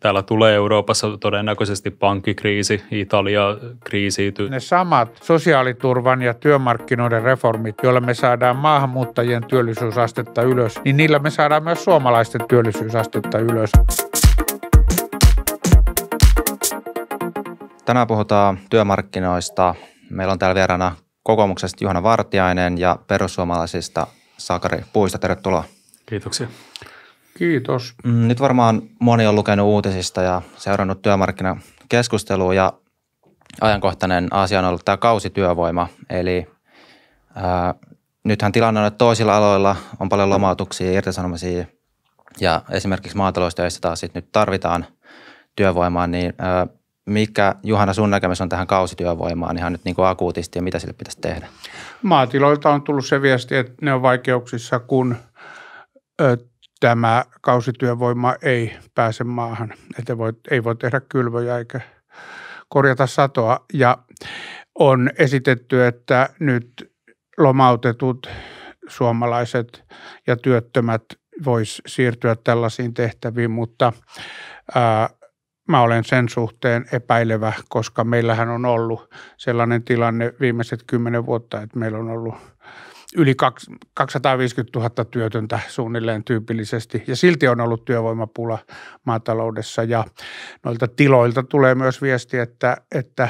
Täällä tulee Euroopassa todennäköisesti pankkikriisi, Italia kriisiytyy. Ne samat sosiaaliturvan ja työmarkkinoiden reformit, joilla me saadaan maahanmuuttajien työllisyysastetta ylös, niin niillä me saadaan myös suomalaisten työllisyysastetta ylös. Tänään puhutaan työmarkkinoista. Meillä on täällä vieraana kokoomuksesta Juhana Vartiainen ja perussuomalaisista Sakari Puista. Tervetuloa. Kiitoksia. Kiitos. Mm, nyt varmaan moni on lukenut uutisista ja seurannut työmarkkinakeskustelua ja ajankohtainen asia on ollut tämä kausityövoima. Eli ää, nythän tilanne on, että toisilla aloilla on paljon lomautuksia ja irtisanomisia ja esimerkiksi maataloustöissä taas sit nyt tarvitaan työvoimaa, niin ää, mikä Juhana sun näkemys on tähän kausityövoimaan ihan nyt niin kuin akuutisti ja mitä sille pitäisi tehdä? Maatiloilta on tullut se viesti, että ne on vaikeuksissa, kun tämä kausityövoima ei pääse maahan. Että voi, ei voi tehdä kylvöjä eikä korjata satoa. Ja on esitetty, että nyt lomautetut suomalaiset ja työttömät vois siirtyä tällaisiin tehtäviin, mutta ää, mä olen sen suhteen epäilevä, koska meillähän on ollut sellainen tilanne viimeiset kymmenen vuotta, että meillä on ollut yli 250 000 työtöntä suunnilleen tyypillisesti ja silti on ollut työvoimapula maataloudessa ja noilta tiloilta tulee myös viesti, että, että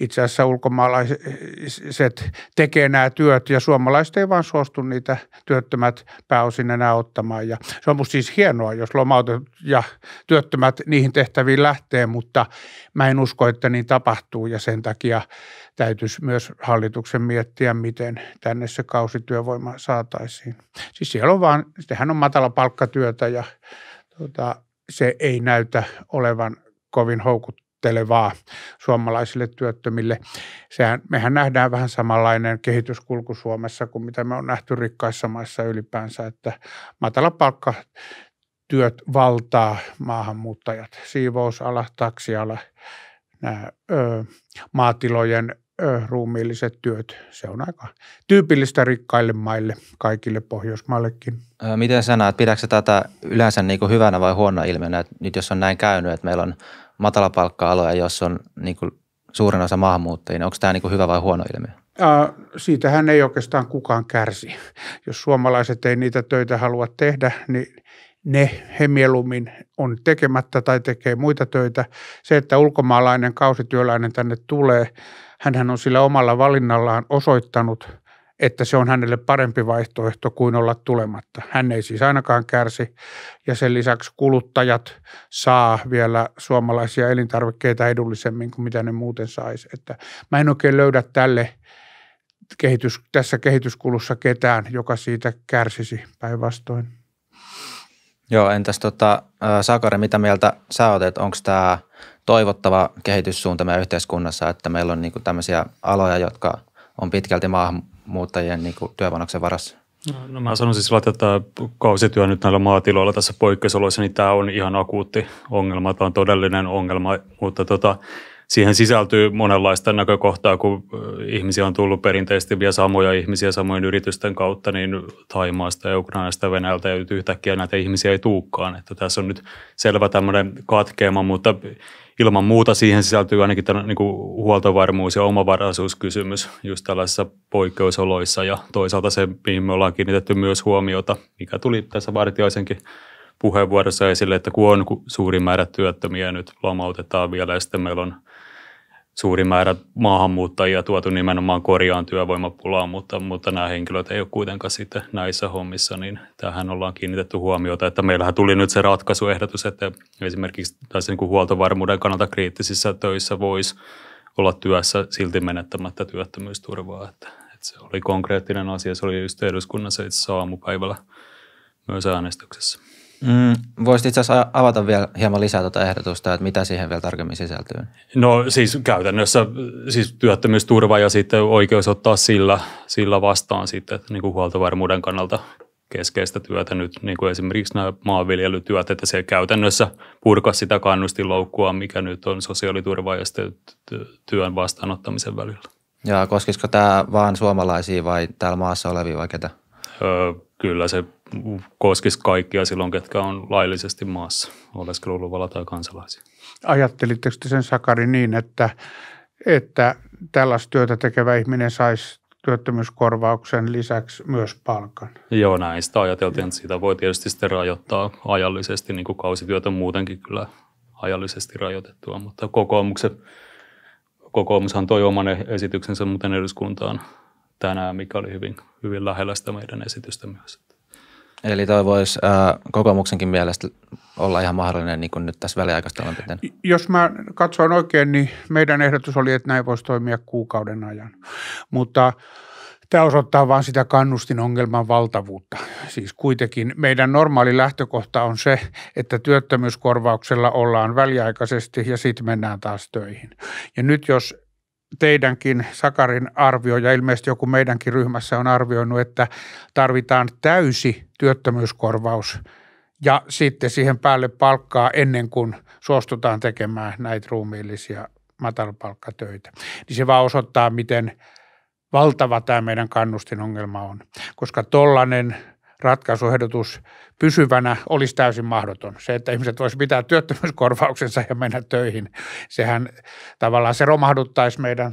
itse asiassa ulkomaalaiset tekee nämä työt ja suomalaiset ei vaan suostu niitä työttömät pääosin enää ottamaan ja se on musta siis hienoa, jos lomautetut ja työttömät niihin tehtäviin lähtee, mutta mä en usko, että niin tapahtuu ja sen takia täytyisi myös hallituksen miettiä, miten tänne se kausi kausityövoima saataisiin. Siis siellä on vaan, sehän on matala palkkatyötä ja tuota, se ei näytä olevan kovin houkuttelevaa suomalaisille työttömille. Sehän, mehän nähdään vähän samanlainen kehityskulku Suomessa kuin mitä me on nähty rikkaissa maissa ylipäänsä, että matala palkka työt valtaa maahanmuuttajat. Siivousala, taksiala, nämä, ö, maatilojen ruumiilliset työt. Se on aika tyypillistä rikkaille maille, kaikille Pohjoismaillekin. Miten sä näet, pidätkö tätä yleensä niin kuin hyvänä vai huonona ilmiönä, että nyt jos on näin käynyt, että meillä on matalapalkka-aloja, jos on niin kuin suurin osa maahanmuuttajia, niin onko tämä niin kuin hyvä vai huono ilmiö? siitähän ei oikeastaan kukaan kärsi. Jos suomalaiset ei niitä töitä halua tehdä, niin ne he mieluummin on tekemättä tai tekee muita töitä. Se, että ulkomaalainen kausityöläinen tänne tulee, hän on sillä omalla valinnallaan osoittanut, että se on hänelle parempi vaihtoehto kuin olla tulematta. Hän ei siis ainakaan kärsi ja sen lisäksi kuluttajat saa vielä suomalaisia elintarvikkeita edullisemmin kuin mitä ne muuten saisi. Että mä en oikein löydä tälle kehitys, tässä kehityskulussa ketään, joka siitä kärsisi päinvastoin. Joo, entäs tota, Sakari, mitä mieltä sä oot, onko tämä – toivottava kehityssuunta meidän yhteiskunnassa, että meillä on niin kuin tämmöisiä aloja, jotka on pitkälti maahanmuuttajien niin kuin työpanoksen varassa. No, no mä sanoisin sillä, siis että tämä kausityö nyt näillä maatiloilla tässä poikkeusoloissa, niin tämä on ihan akuutti ongelma, tämä on todellinen ongelma, mutta tota, siihen sisältyy monenlaista näkökohtaa, kun äh, ihmisiä on tullut perinteisesti vielä samoja ihmisiä samojen yritysten kautta, niin Taimaasta ja Ukrainasta ja Venäjältä ja yhtäkkiä näitä ihmisiä ei tuukkaan. Että tässä on nyt selvä tämmöinen katkeama, mutta ilman muuta siihen sisältyy ainakin tämän, niin kuin huoltovarmuus- ja omavaraisuuskysymys just tällaisissa poikkeusoloissa ja toisaalta se, mihin me ollaan kiinnitetty myös huomiota, mikä tuli tässä vartioisenkin puheenvuorossa esille, että kun on suuri määrä työttömiä nyt lomautetaan vielä ja sitten meillä on – suuri määrä maahanmuuttajia tuotu nimenomaan korjaan työvoimapulaan, mutta, mutta nämä henkilöt ei ole kuitenkaan sitten näissä hommissa, niin tähän ollaan kiinnitetty huomiota, että meillähän tuli nyt se ratkaisuehdotus, että esimerkiksi tässä niin kuin huoltovarmuuden kannalta kriittisissä töissä voisi olla työssä silti menettämättä työttömyysturvaa, että, että se oli konkreettinen asia, se oli just eduskunnassa itse aamupäivällä myös äänestyksessä. Mm, voisit itse asiassa avata vielä hieman lisää tuota ehdotusta, että mitä siihen vielä tarkemmin sisältyy? No siis käytännössä siis työttömyysturva ja sitten oikeus ottaa sillä, sillä vastaan sitten niin kuin huoltovarmuuden kannalta keskeistä työtä nyt, niin kuin esimerkiksi nämä maanviljelytyöt, että se käytännössä purkaa sitä kannustinloukkua, mikä nyt on sosiaaliturva ja sitten työn vastaanottamisen välillä. Ja koskisiko tämä vaan suomalaisia vai täällä maassa olevia vai ketä? Öö, kyllä se koskisi kaikkia silloin, ketkä on laillisesti maassa oleskeluluvalla tai kansalaisia. Ajattelitteko te sen Sakari niin, että, että tällaista työtä tekevä ihminen saisi työttömyyskorvauksen lisäksi myös palkan. Joo, sitä ajateltiin, että siitä voi tietysti sitten rajoittaa ajallisesti, niin kuin kausityötä muutenkin kyllä ajallisesti rajoitettua, mutta kokoomuksen kokoomushan toi oman esityksensä muuten eduskuntaan tänään, mikä oli hyvin, hyvin lähellä sitä meidän esitystä myös. Eli toi voisi äh, kokoomuksenkin mielestä olla ihan mahdollinen niin kuin nyt tässä väliaikaistilanteessa? Jos mä katsoin oikein, niin meidän ehdotus oli, että näin voisi toimia kuukauden ajan. Mutta tämä osoittaa vain sitä kannustin ongelman valtavuutta. Siis kuitenkin meidän normaali lähtökohta on se, että työttömyyskorvauksella ollaan väliaikaisesti ja sitten mennään taas töihin. Ja nyt jos teidänkin Sakarin arvio ja ilmeisesti joku meidänkin ryhmässä on arvioinut, että tarvitaan täysi työttömyyskorvaus ja sitten siihen päälle palkkaa ennen kuin suostutaan tekemään näitä ruumiillisia matalapalkkatöitä. Niin se vaan osoittaa, miten valtava tämä meidän kannustinongelma on, koska tollainen – ratkaisuehdotus pysyvänä olisi täysin mahdoton. Se, että ihmiset voisivat pitää työttömyyskorvauksensa ja mennä töihin, sehän tavallaan se romahduttaisi meidän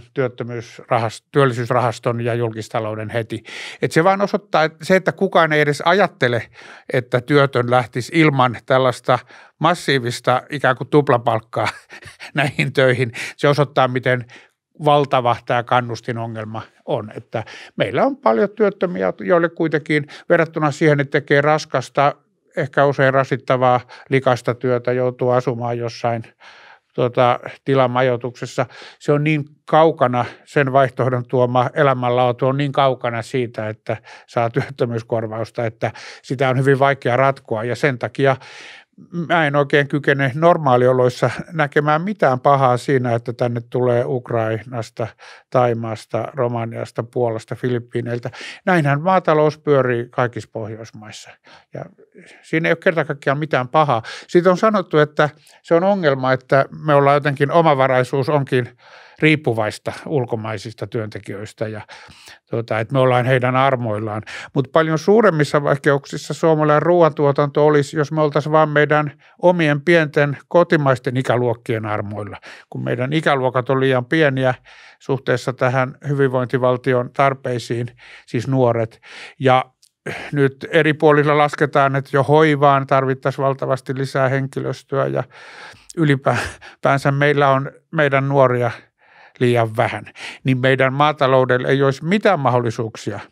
työllisyysrahaston ja julkistalouden heti. Et se vaan osoittaa, että se, että kukaan ei edes ajattele, että työtön lähtisi ilman tällaista massiivista ikään kuin tuplapalkkaa näihin töihin, se osoittaa, miten valtava tämä kannustinongelma on. Että meillä on paljon työttömiä, joille kuitenkin verrattuna siihen, että tekee raskasta, ehkä usein rasittavaa likasta työtä, joutuu asumaan jossain tuota, tilamajoituksessa. Se on niin kaukana, sen vaihtoehdon tuoma elämänlaatu on niin kaukana siitä, että saa työttömyyskorvausta, että sitä on hyvin vaikea ratkoa ja sen takia – Mm. mä en oikein kykene normaalioloissa näkemään mitään pahaa siinä, että tänne tulee Ukrainasta, Taimaasta, Romaniasta, Puolasta, Filippiineiltä. Näinhän maatalous pyörii kaikissa Pohjoismaissa ja siinä ei ole kerta kaikkiaan mitään pahaa. Siitä on sanottu, että se on ongelma, että me ollaan jotenkin omavaraisuus onkin – riippuvaista ulkomaisista työntekijöistä ja tuota, että me ollaan heidän armoillaan. Mutta paljon suuremmissa vaikeuksissa suomalainen ruoantuotanto olisi, jos me oltaisiin vain meidän omien pienten kotimaisten ikäluokkien armoilla. Kun meidän ikäluokat on liian pieniä suhteessa tähän hyvinvointivaltion tarpeisiin, siis nuoret. Ja nyt eri puolilla lasketaan, että jo hoivaan tarvittaisiin valtavasti lisää henkilöstöä ja ylipäänsä meillä on meidän nuoria – liian vähän, niin meidän maataloudelle ei olisi mitään mahdollisuuksia –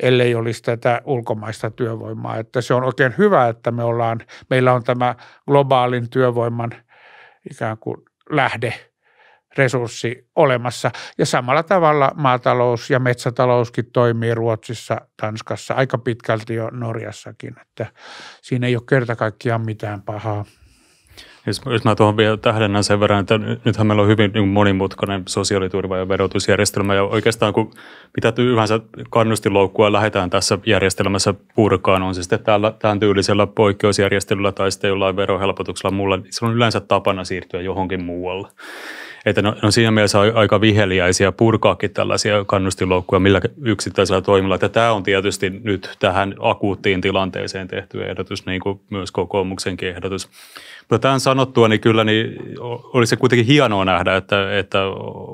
ellei olisi tätä ulkomaista työvoimaa. Että se on oikein hyvä, että me ollaan, meillä on tämä globaalin työvoiman ikään kuin lähde resurssi olemassa. Ja samalla tavalla maatalous ja metsätalouskin toimii Ruotsissa, Tanskassa, aika pitkälti jo Norjassakin, että siinä ei ole kerta kaikkiaan mitään pahaa. Jos, jos mä tuohon vielä tähdennän sen verran, että nythän meillä on hyvin niin monimutkainen sosiaaliturva ja verotusjärjestelmä ja oikeastaan kun mitä yhänsä kannustinloukkua lähdetään tässä järjestelmässä purkaan, on se sitten tällä, tämän tyylisellä poikkeusjärjestelyllä tai sitten jollain verohelpotuksella mulla niin se on yleensä tapana siirtyä johonkin muualle. Että ne no, no siinä mielessä aika viheliäisiä purkaakin tällaisia kannustinloukkuja millä yksittäisellä toimilla. Että tämä on tietysti nyt tähän akuuttiin tilanteeseen tehty ehdotus, niin kuin myös kokoomuksen ehdotus. Mutta tämän sanottua, niin kyllä niin olisi se kuitenkin hienoa nähdä, että, että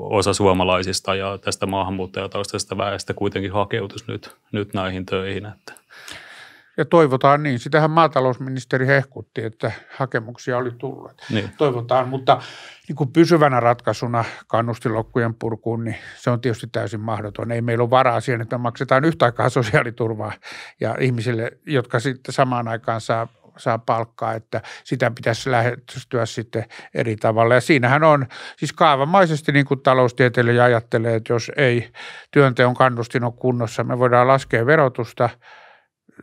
osa suomalaisista ja tästä maahanmuuttajataustaisesta väestä kuitenkin hakeutus nyt, nyt näihin töihin. Että. Ja toivotaan niin. Sitähän maatalousministeri hehkutti, että hakemuksia oli tullut. Niin. Toivotaan, mutta niin kuin pysyvänä ratkaisuna kannustilokkujen purkuun, niin se on tietysti täysin mahdoton. Ei meillä ole varaa siihen, että maksetaan yhtä aikaa sosiaaliturvaa ja ihmisille, jotka sitten samaan aikaan saa saa palkkaa, että sitä pitäisi lähestyä sitten eri tavalla. Ja siinähän on siis kaavamaisesti niin kuin taloustieteilijä ajattelee, että jos ei työnteon kannustin ole kunnossa, me voidaan laskea verotusta –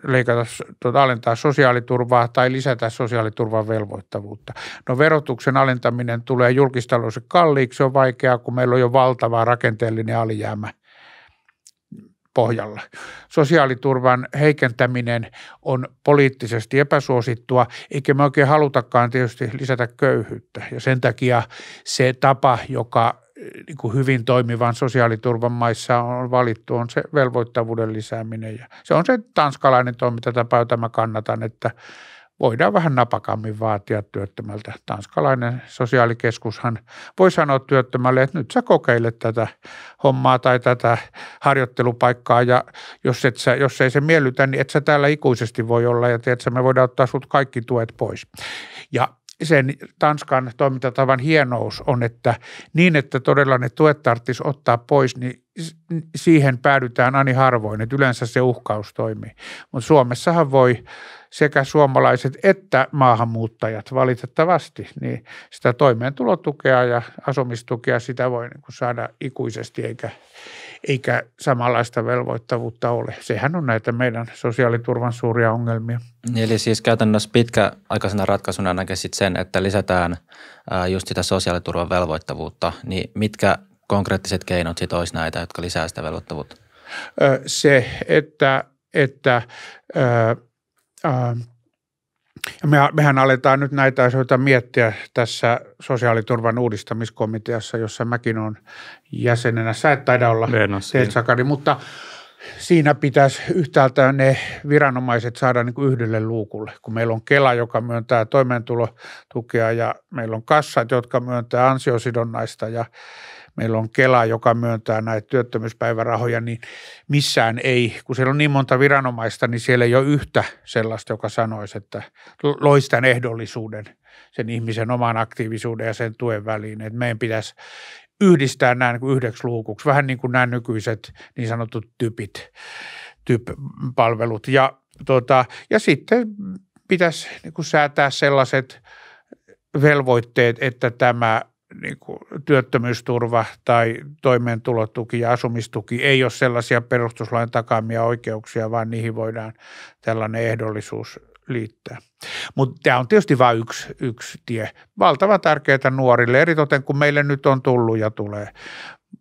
leikata, tuota, alentaa sosiaaliturvaa tai lisätä sosiaaliturvan velvoittavuutta. No verotuksen alentaminen tulee julkistalouden kalliiksi, se on vaikeaa, kun meillä on jo valtava rakenteellinen alijäämä pohjalla. Sosiaaliturvan heikentäminen on poliittisesti epäsuosittua, eikä me oikein halutakaan tietysti lisätä köyhyyttä. Ja sen takia se tapa, joka niin kuin hyvin toimivan sosiaaliturvan maissa on valittu, on se velvoittavuuden lisääminen. Ja se on se tanskalainen toimintatapa, jota mä kannatan, että voidaan vähän napakammin vaatia työttömältä. Tanskalainen sosiaalikeskushan voi sanoa työttömälle, että nyt sä kokeilet tätä hommaa tai tätä harjoittelupaikkaa ja jos, et sä, jos ei se miellytä, niin et sä täällä ikuisesti voi olla ja tiedät, me voidaan ottaa sut kaikki tuet pois. Ja sen Tanskan toimintatavan hienous on, että niin, että todella ne tuet tarvitsisi ottaa pois, niin siihen päädytään ani harvoin, että yleensä se uhkaus toimii. Mutta Suomessahan voi sekä suomalaiset että maahanmuuttajat valitettavasti, niin sitä toimeentulotukea ja asumistukea sitä voi niin saada ikuisesti eikä eikä samanlaista velvoittavuutta ole. Sehän on näitä meidän sosiaaliturvan suuria ongelmia. Niin, eli siis käytännössä pitkäaikaisena ratkaisuna näkisit sen, että lisätään just sitä sosiaaliturvan velvoittavuutta, niin mitkä konkreettiset keinot sitten olisi näitä, jotka lisää sitä velvoittavuutta? Se, että, että äh, äh, me, mehän aletaan nyt näitä asioita miettiä tässä sosiaaliturvan uudistamiskomiteassa, jossa mäkin olen jäsenenä. Sä et taida olla, Sakari, mutta siinä pitäisi yhtäältä ne viranomaiset saada niin kuin yhdelle luukulle. Kun meillä on Kela, joka myöntää toimeentulotukea ja meillä on kassat, jotka myöntää ansiosidonnaista ja meillä on Kela, joka myöntää näitä työttömyyspäivärahoja, niin missään ei, kun siellä on niin monta viranomaista, niin siellä ei ole yhtä sellaista, joka sanoisi, että loistan ehdollisuuden sen ihmisen oman aktiivisuuden ja sen tuen väliin. Että meidän pitäisi yhdistää nämä niin yhdeksi luukuksi, vähän niin kuin nämä nykyiset niin sanotut typit, typ-palvelut. Ja, tota, ja sitten pitäisi niin kuin säätää sellaiset velvoitteet, että tämä niin kuin työttömyysturva tai toimeentulotuki ja asumistuki ei ole sellaisia perustuslain takaamia oikeuksia, vaan niihin voidaan tällainen ehdollisuus liittää. Mutta tämä on tietysti vain yksi, yksi tie. Valtava tärkeää nuorille, eritoten kun meille nyt on tullut ja tulee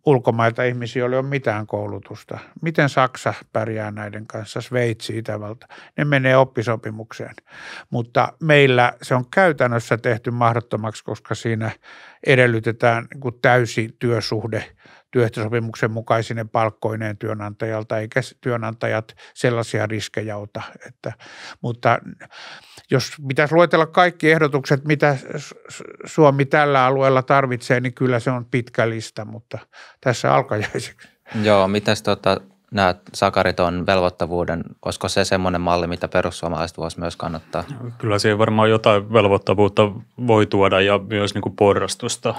ulkomailta ihmisiä, joilla ei ole mitään koulutusta. Miten Saksa pärjää näiden kanssa, Sveitsi, Itävalta? Ne menee oppisopimukseen. Mutta meillä se on käytännössä tehty mahdottomaksi, koska siinä edellytetään niin täysi työsuhde työehtosopimuksen mukaisine palkkoineen työnantajalta, eikä työnantajat sellaisia riskejä ota. Että, mutta jos pitäisi luetella kaikki ehdotukset, mitä Suomi tällä alueella tarvitsee, niin kyllä se on pitkä lista, mutta tässä alkajaiseksi. Joo, mitäs tota, nämä sakarit on velvoittavuuden, olisiko se semmoinen malli, mitä perussuomalaiset voisi myös kannattaa? No, kyllä siihen varmaan jotain velvoittavuutta voi tuoda ja myös niin kuin porrastusta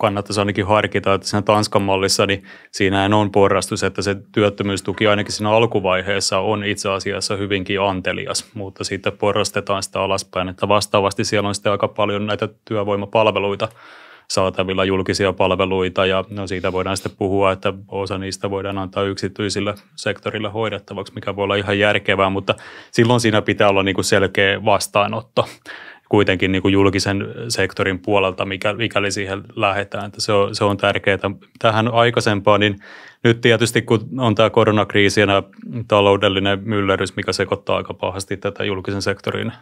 kannattaisi ainakin harkita, että siinä Tanskan mallissa niin siinä on porrastus, että se työttömyystuki ainakin siinä alkuvaiheessa on itse asiassa hyvinkin antelias, mutta sitten porrastetaan sitä alaspäin, että vastaavasti siellä on sitten aika paljon näitä työvoimapalveluita saatavilla julkisia palveluita ja no siitä voidaan sitten puhua, että osa niistä voidaan antaa yksityisillä sektorilla hoidettavaksi, mikä voi olla ihan järkevää, mutta silloin siinä pitää olla niin kuin selkeä vastaanotto kuitenkin niin kuin julkisen sektorin puolelta, mikäli siihen lähdetään. Että se, on, se on tärkeää. Tähän aikaisempaan, niin nyt tietysti kun on tämä koronakriisi ja taloudellinen myllerys, mikä sekoittaa aika pahasti tätä julkisen sektorin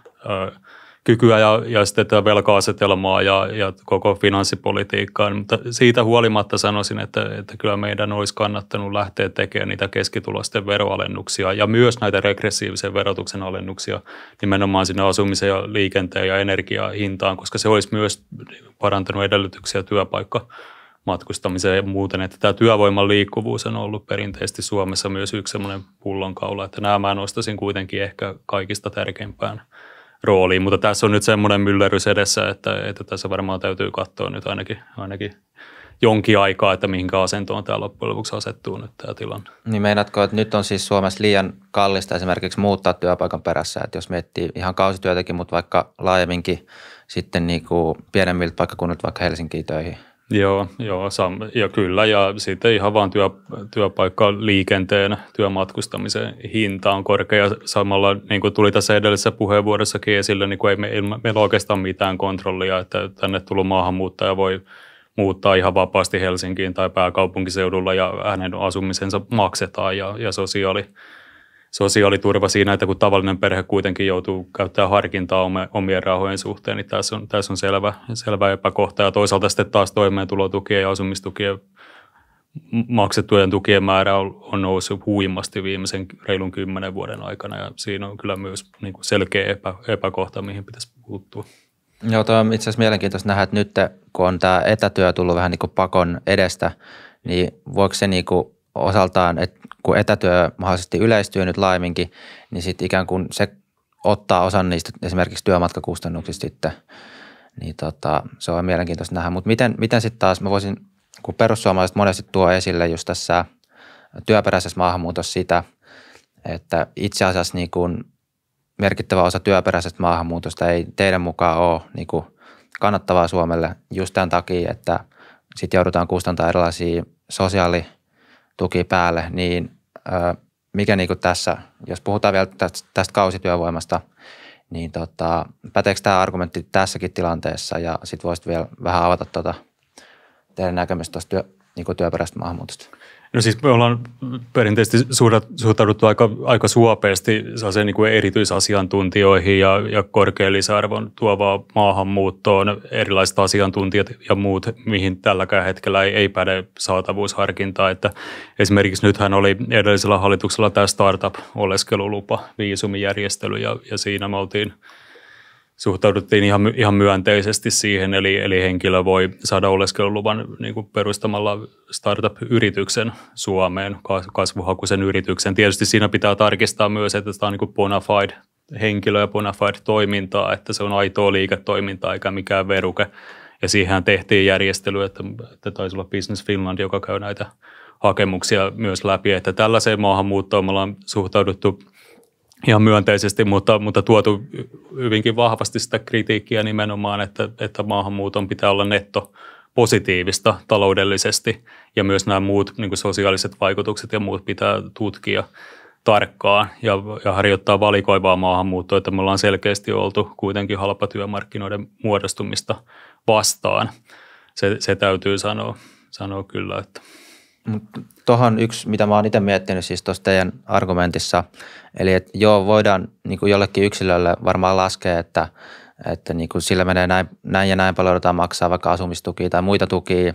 kykyä ja, ja sitten tätä velka-asetelmaa ja, ja koko finanssipolitiikkaa, mutta siitä huolimatta sanoisin, että, että kyllä meidän olisi kannattanut lähteä tekemään niitä keskitulosten veroalennuksia ja myös näitä regressiivisen verotuksen alennuksia nimenomaan sinne asumiseen ja liikenteen ja energiahintaan, koska se olisi myös parantanut edellytyksiä työpaikka matkustamiseen ja muuten, että tämä työvoiman liikkuvuus on ollut perinteisesti Suomessa myös yksi sellainen pullonkaula, että nämä mä nostaisin kuitenkin ehkä kaikista tärkeimpään rooliin, mutta tässä on nyt semmoinen myllerys edessä, että, että tässä varmaan täytyy katsoa nyt ainakin, ainakin jonkin aikaa, että mihin asentoon tämä loppujen lopuksi asettuu nyt tämä tilanne. Niin meinatko, että nyt on siis Suomessa liian kallista esimerkiksi muuttaa työpaikan perässä, että jos miettii ihan kausityötäkin, mutta vaikka laajemminkin sitten niin kuin pienemmiltä paikkakunnilta vaikka Helsinkiin töihin – Joo, joo sam- ja kyllä, ja sitten ihan vaan työ, työpaikka liikenteen, työmatkustamisen hinta on korkea. Samalla, niin kuin tuli tässä edellisessä puheenvuorossakin esille, niin kuin ei, me, ei meillä oikeastaan mitään kontrollia, että tänne tullut maahanmuuttaja voi muuttaa ihan vapaasti Helsinkiin tai pääkaupunkiseudulla, ja hänen asumisensa maksetaan, ja, ja sosiaali sosiaaliturva siinä, että kun tavallinen perhe kuitenkin joutuu käyttämään harkintaa omien rahojen suhteen, niin tässä on, tässä on selvä, selvä epäkohta. Ja toisaalta sitten taas toimeentulotukien ja asumistukien maksettujen tukien määrä on, noussut huimasti viimeisen reilun kymmenen vuoden aikana ja siinä on kyllä myös niin kuin selkeä epä, epäkohta, mihin pitäisi puuttua. Joo, tuo on itse asiassa mielenkiintoista nähdä, että nyt kun on tämä etätyö tullut vähän niin kuin pakon edestä, niin voiko se niin kuin osaltaan, että kun etätyö mahdollisesti yleistyy nyt laiminkin, niin sitten ikään kuin se ottaa osan niistä esimerkiksi työmatkakustannuksista sitten, niin tota, se on mielenkiintoista nähdä. Mutta miten, miten sitten taas mä voisin, kun perussuomalaiset monesti tuo esille just tässä työperäisessä maahanmuutossa sitä, että itse asiassa niin kuin merkittävä osa työperäisestä maahanmuutosta ei teidän mukaan ole niin kuin kannattavaa Suomelle just tämän takia, että sitten joudutaan kustantamaan erilaisia sosiaali- tuki päälle, niin mikä niin kuin tässä, jos puhutaan vielä tästä kausityövoimasta, niin tota, päteekö tämä argumentti tässäkin tilanteessa ja sitten voisit vielä vähän avata tuota teidän näkemystä tuosta työ, niin työperäisestä maahanmuutosta? No siis me ollaan perinteisesti suhtauduttu aika, aika suopeasti niin kuin erityisasiantuntijoihin ja, ja korkean lisäarvon tuovaa maahanmuuttoon. Erilaiset asiantuntijat ja muut, mihin tälläkään hetkellä ei, ei päde saatavuusharkintaa. Että esimerkiksi nythän oli edellisellä hallituksella tämä startup-oleskelulupa, viisumijärjestely ja, ja siinä me oltiin – suhtauduttiin ihan, ihan myönteisesti siihen, eli, eli henkilö voi saada oleskeluluvan niin kuin perustamalla startup-yrityksen Suomeen, kasvuhakuisen yrityksen. Tietysti siinä pitää tarkistaa myös, että tämä on niin bona fide henkilö ja bona fide toimintaa, että se on aitoa liiketoimintaa eikä mikään veruke. Ja siihen tehtiin järjestely, että, että taisi olla Business Finland, joka käy näitä hakemuksia myös läpi, että tällaiseen maahanmuuttoon me ollaan suhtauduttu – ihan myönteisesti, mutta, mutta tuotu hyvinkin vahvasti sitä kritiikkiä nimenomaan, että, että maahanmuuton pitää olla netto positiivista taloudellisesti ja myös nämä muut niin sosiaaliset vaikutukset ja muut pitää tutkia tarkkaan ja, ja harjoittaa valikoivaa maahanmuuttoa, että me ollaan selkeästi oltu kuitenkin halpatyömarkkinoiden muodostumista vastaan. Se, se täytyy sanoa, sanoa kyllä, että – tuohon yksi, mitä mä oon itse miettinyt siis tuossa teidän argumentissa, eli että joo, voidaan niin kuin jollekin yksilölle varmaan laskea, että, että niin kuin sillä menee näin, näin ja näin paljon joudutaan maksaa vaikka asumistukia tai muita tukia,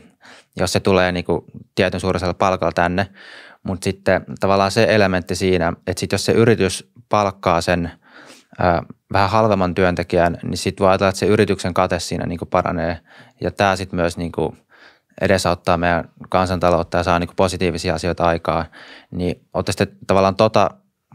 jos se tulee niin kuin tietyn suurisella palkalla tänne. Mutta sitten tavallaan se elementti siinä, että sitten jos se yritys palkkaa sen ö, vähän halvemman työntekijän, niin sitten voi ajatella, että se yrityksen kate siinä niin kuin paranee. Ja tämä sitten myös niin kuin – edesauttaa meidän kansantaloutta ja saa niin positiivisia asioita aikaa, niin olette sitten tavallaan tota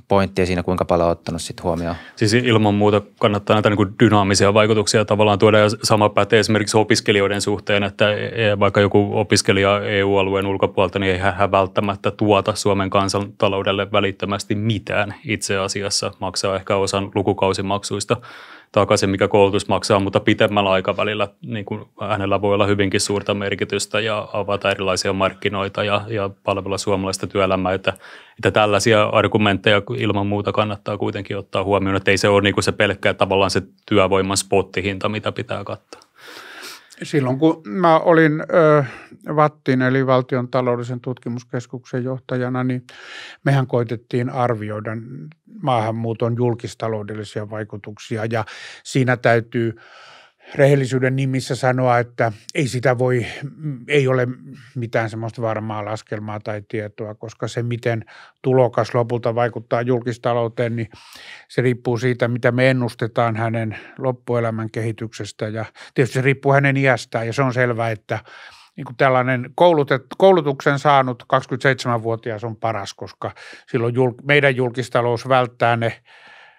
pointtia siinä, kuinka paljon ottanut sit huomioon? Siis ilman muuta kannattaa näitä niin dynaamisia vaikutuksia tavallaan tuoda, ja sama pätee esimerkiksi opiskelijoiden suhteen, että e, e, vaikka joku opiskelija EU-alueen ulkopuolelta, niin eihän hän välttämättä tuota Suomen kansantaloudelle välittömästi mitään itse asiassa, maksaa ehkä osan lukukausimaksuista takaisin, mikä koulutus maksaa, mutta pitemmällä aikavälillä niin kuin hänellä voi olla hyvinkin suurta merkitystä ja avata erilaisia markkinoita ja, ja palvella suomalaista työelämää, että, että tällaisia argumentteja ilman muuta kannattaa kuitenkin ottaa huomioon, että ei se ole niin kuin se pelkkä tavallaan se työvoiman spottihinta, mitä pitää katsoa silloin kun mä olin ö, VATTin eli valtion taloudellisen tutkimuskeskuksen johtajana, niin mehän koitettiin arvioida maahanmuuton julkistaloudellisia vaikutuksia ja siinä täytyy – rehellisyyden nimissä sanoa, että ei sitä voi, ei ole mitään semmoista varmaa laskelmaa tai tietoa, koska se, miten tulokas lopulta vaikuttaa julkistalouteen, niin se riippuu siitä, mitä me ennustetaan hänen loppuelämän kehityksestä ja tietysti se riippuu hänen iästään ja se on selvää, että niin kuin tällainen koulutet, koulutuksen saanut 27-vuotias on paras, koska silloin jul, meidän julkistalous välttää ne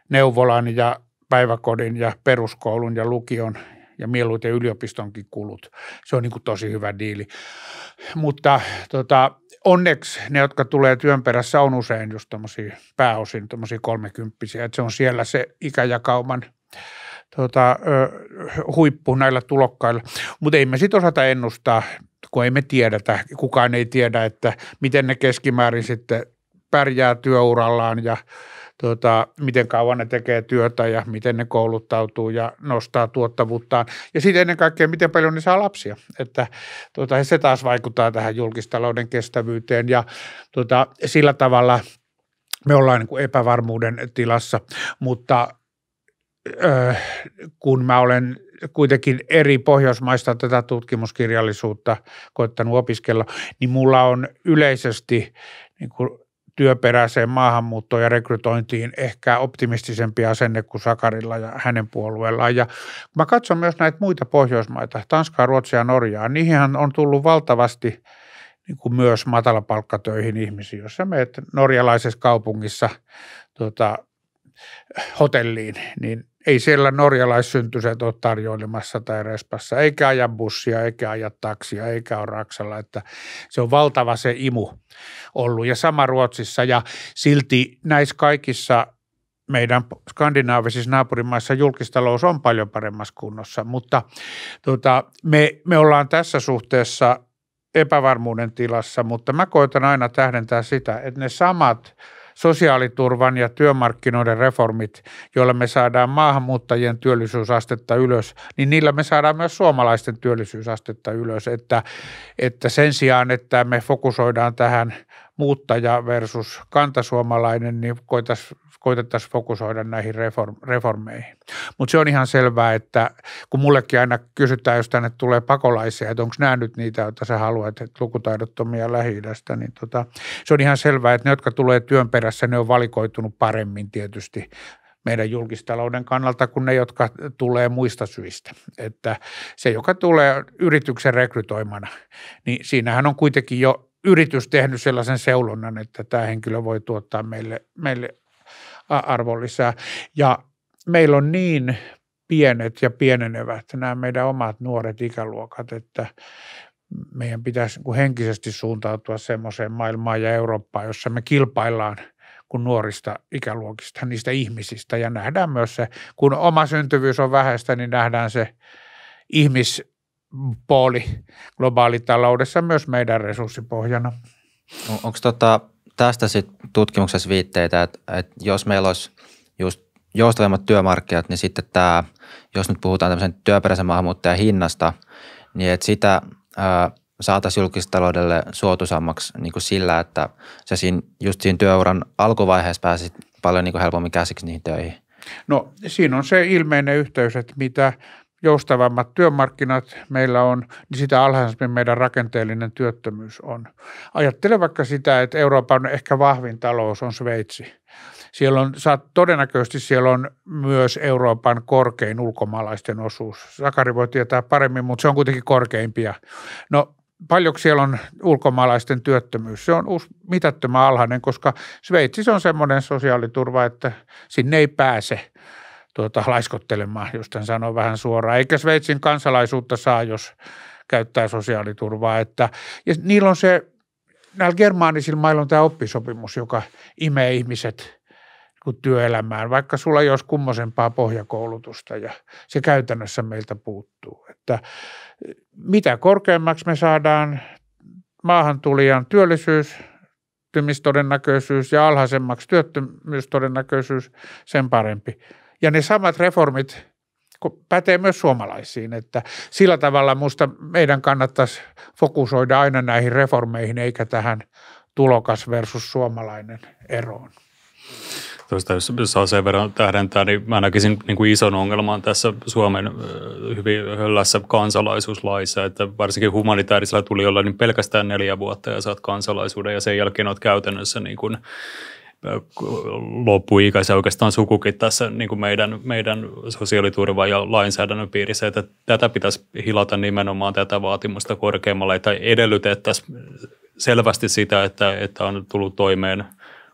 neuvolan ja päiväkodin ja peruskoulun ja lukion ja mieluiten yliopistonkin kulut. Se on niin kuin tosi hyvä diili. Mutta tota, onneksi ne, jotka tulee työn perässä, on usein just pääosin tämmöisiä kolmekymppisiä. Että se on siellä se ikäjakauman tota, huippu näillä tulokkailla. Mutta ei me sitten osata ennustaa, kun ei me tiedetä, kukaan ei tiedä, että miten ne keskimäärin sitten pärjää työurallaan ja – tuota, miten kauan ne tekee työtä ja miten ne kouluttautuu ja nostaa tuottavuuttaan. Ja sitten ennen kaikkea, miten paljon ne saa lapsia. Että tuota, se taas vaikuttaa tähän julkistalouden kestävyyteen ja tuota, sillä tavalla me ollaan niin kuin epävarmuuden tilassa, mutta öö, kun mä olen kuitenkin eri Pohjoismaista tätä tutkimuskirjallisuutta koettanut opiskella, niin mulla on yleisesti niin kuin työperäiseen maahanmuuttoon ja rekrytointiin ehkä optimistisempi asenne kuin Sakarilla ja hänen puolueellaan. Ja mä katson myös näitä muita Pohjoismaita, Tanskaa, Ruotsia ja Norjaa, niihin on tullut valtavasti niin kuin myös matalapalkkatöihin ihmisiä. Jos sä menet norjalaisessa kaupungissa tuota hotelliin, niin ei siellä norjalaissyntyset ole tarjoilemassa tai respassa, eikä aja bussia, eikä aja taksia, eikä ole raksalla. Että se on valtava se imu ollut ja sama Ruotsissa ja silti näissä kaikissa meidän skandinaavisissa naapurimaissa julkistalous on paljon paremmassa kunnossa, mutta tuota, me, me ollaan tässä suhteessa epävarmuuden tilassa, mutta mä koitan aina tähdentää sitä, että ne samat – sosiaaliturvan ja työmarkkinoiden reformit, joilla me saadaan maahanmuuttajien työllisyysastetta ylös, niin niillä me saadaan myös suomalaisten työllisyysastetta ylös. Että, että sen sijaan, että me fokusoidaan tähän muuttaja versus kantasuomalainen, niin koitaisiin koitettaisiin fokusoida näihin reform, reformeihin. Mutta se on ihan selvää, että kun mullekin aina kysytään, jos tänne tulee pakolaisia, että onko nämä nyt niitä, joita sä haluat, että lukutaidottomia lähi niin tota, se on ihan selvää, että ne, jotka tulee työn perässä, ne on valikoitunut paremmin tietysti meidän julkistalouden kannalta kuin ne, jotka tulee muista syistä. Että se, joka tulee yrityksen rekrytoimana, niin siinähän on kuitenkin jo yritys tehnyt sellaisen seulonnan, että tämä henkilö voi tuottaa meille, meille arvonlisää. Ja meillä on niin pienet ja pienenevät nämä meidän omat nuoret ikäluokat, että meidän pitäisi niin henkisesti suuntautua semmoiseen maailmaan ja Eurooppaan, jossa me kilpaillaan kuin nuorista ikäluokista, niistä ihmisistä ja nähdään myös se, kun oma syntyvyys on vähäistä, niin nähdään se ihmispooli globaalitaloudessa myös meidän resurssipohjana. No, Onko tota, tästä sitten tutkimuksessa viitteitä, että, että jos meillä olisi just joustavimmat työmarkkinat, niin sitten tämä, jos nyt puhutaan tämmöisen työperäisen maahanmuuttajan hinnasta, niin että sitä ää, saataisiin julkistaloudelle suotuisammaksi niin kuin sillä, että se siinä, just siinä työuran alkuvaiheessa pääsisi paljon niin kuin helpommin käsiksi niihin töihin. No siinä on se ilmeinen yhteys, että mitä – joustavammat työmarkkinat meillä on, niin sitä alhaisempi meidän rakenteellinen työttömyys on. Ajattele vaikka sitä, että Euroopan ehkä vahvin talous on Sveitsi. Siellä on, saat, todennäköisesti siellä on myös Euroopan korkein ulkomaalaisten osuus. Sakari voi tietää paremmin, mutta se on kuitenkin korkeimpia. No paljonko siellä on ulkomaalaisten työttömyys. Se on mitättömän alhainen, koska Sveitsissä on semmoinen sosiaaliturva, että sinne ei pääse – tuota, laiskottelemaan, jos tämän sanoo vähän suoraan. Eikä Sveitsin kansalaisuutta saa, jos käyttää sosiaaliturvaa. Että, ja niillä on se, näillä germaanisilla mailla on tämä oppisopimus, joka imee ihmiset työelämään, vaikka sulla ei olisi kummosempaa pohjakoulutusta ja se käytännössä meiltä puuttuu. Että mitä korkeammaksi me saadaan maahantulijan työllisyys, työllistymistodennäköisyys ja alhaisemmaksi työttömyystodennäköisyys, sen parempi. Ja ne samat reformit pätee myös suomalaisiin, että sillä tavalla minusta meidän kannattaisi fokusoida aina näihin reformeihin eikä tähän tulokas versus suomalainen eroon. Tuosta, jos saa sen verran tähdentää, niin mä näkisin niin kuin ison ongelman tässä Suomen hyvin höllässä kansalaisuuslaissa, että varsinkin humanitaarisella olla niin pelkästään neljä vuotta ja saat kansalaisuuden ja sen jälkeen olet käytännössä niin kuin loppuikäisiä oikeastaan sukukin tässä niin kuin meidän, meidän sosiaaliturva- ja lainsäädännön piirissä, että tätä pitäisi hilata nimenomaan tätä vaatimusta korkeammalle tai edellytettäisiin selvästi sitä, että, että on tullut toimeen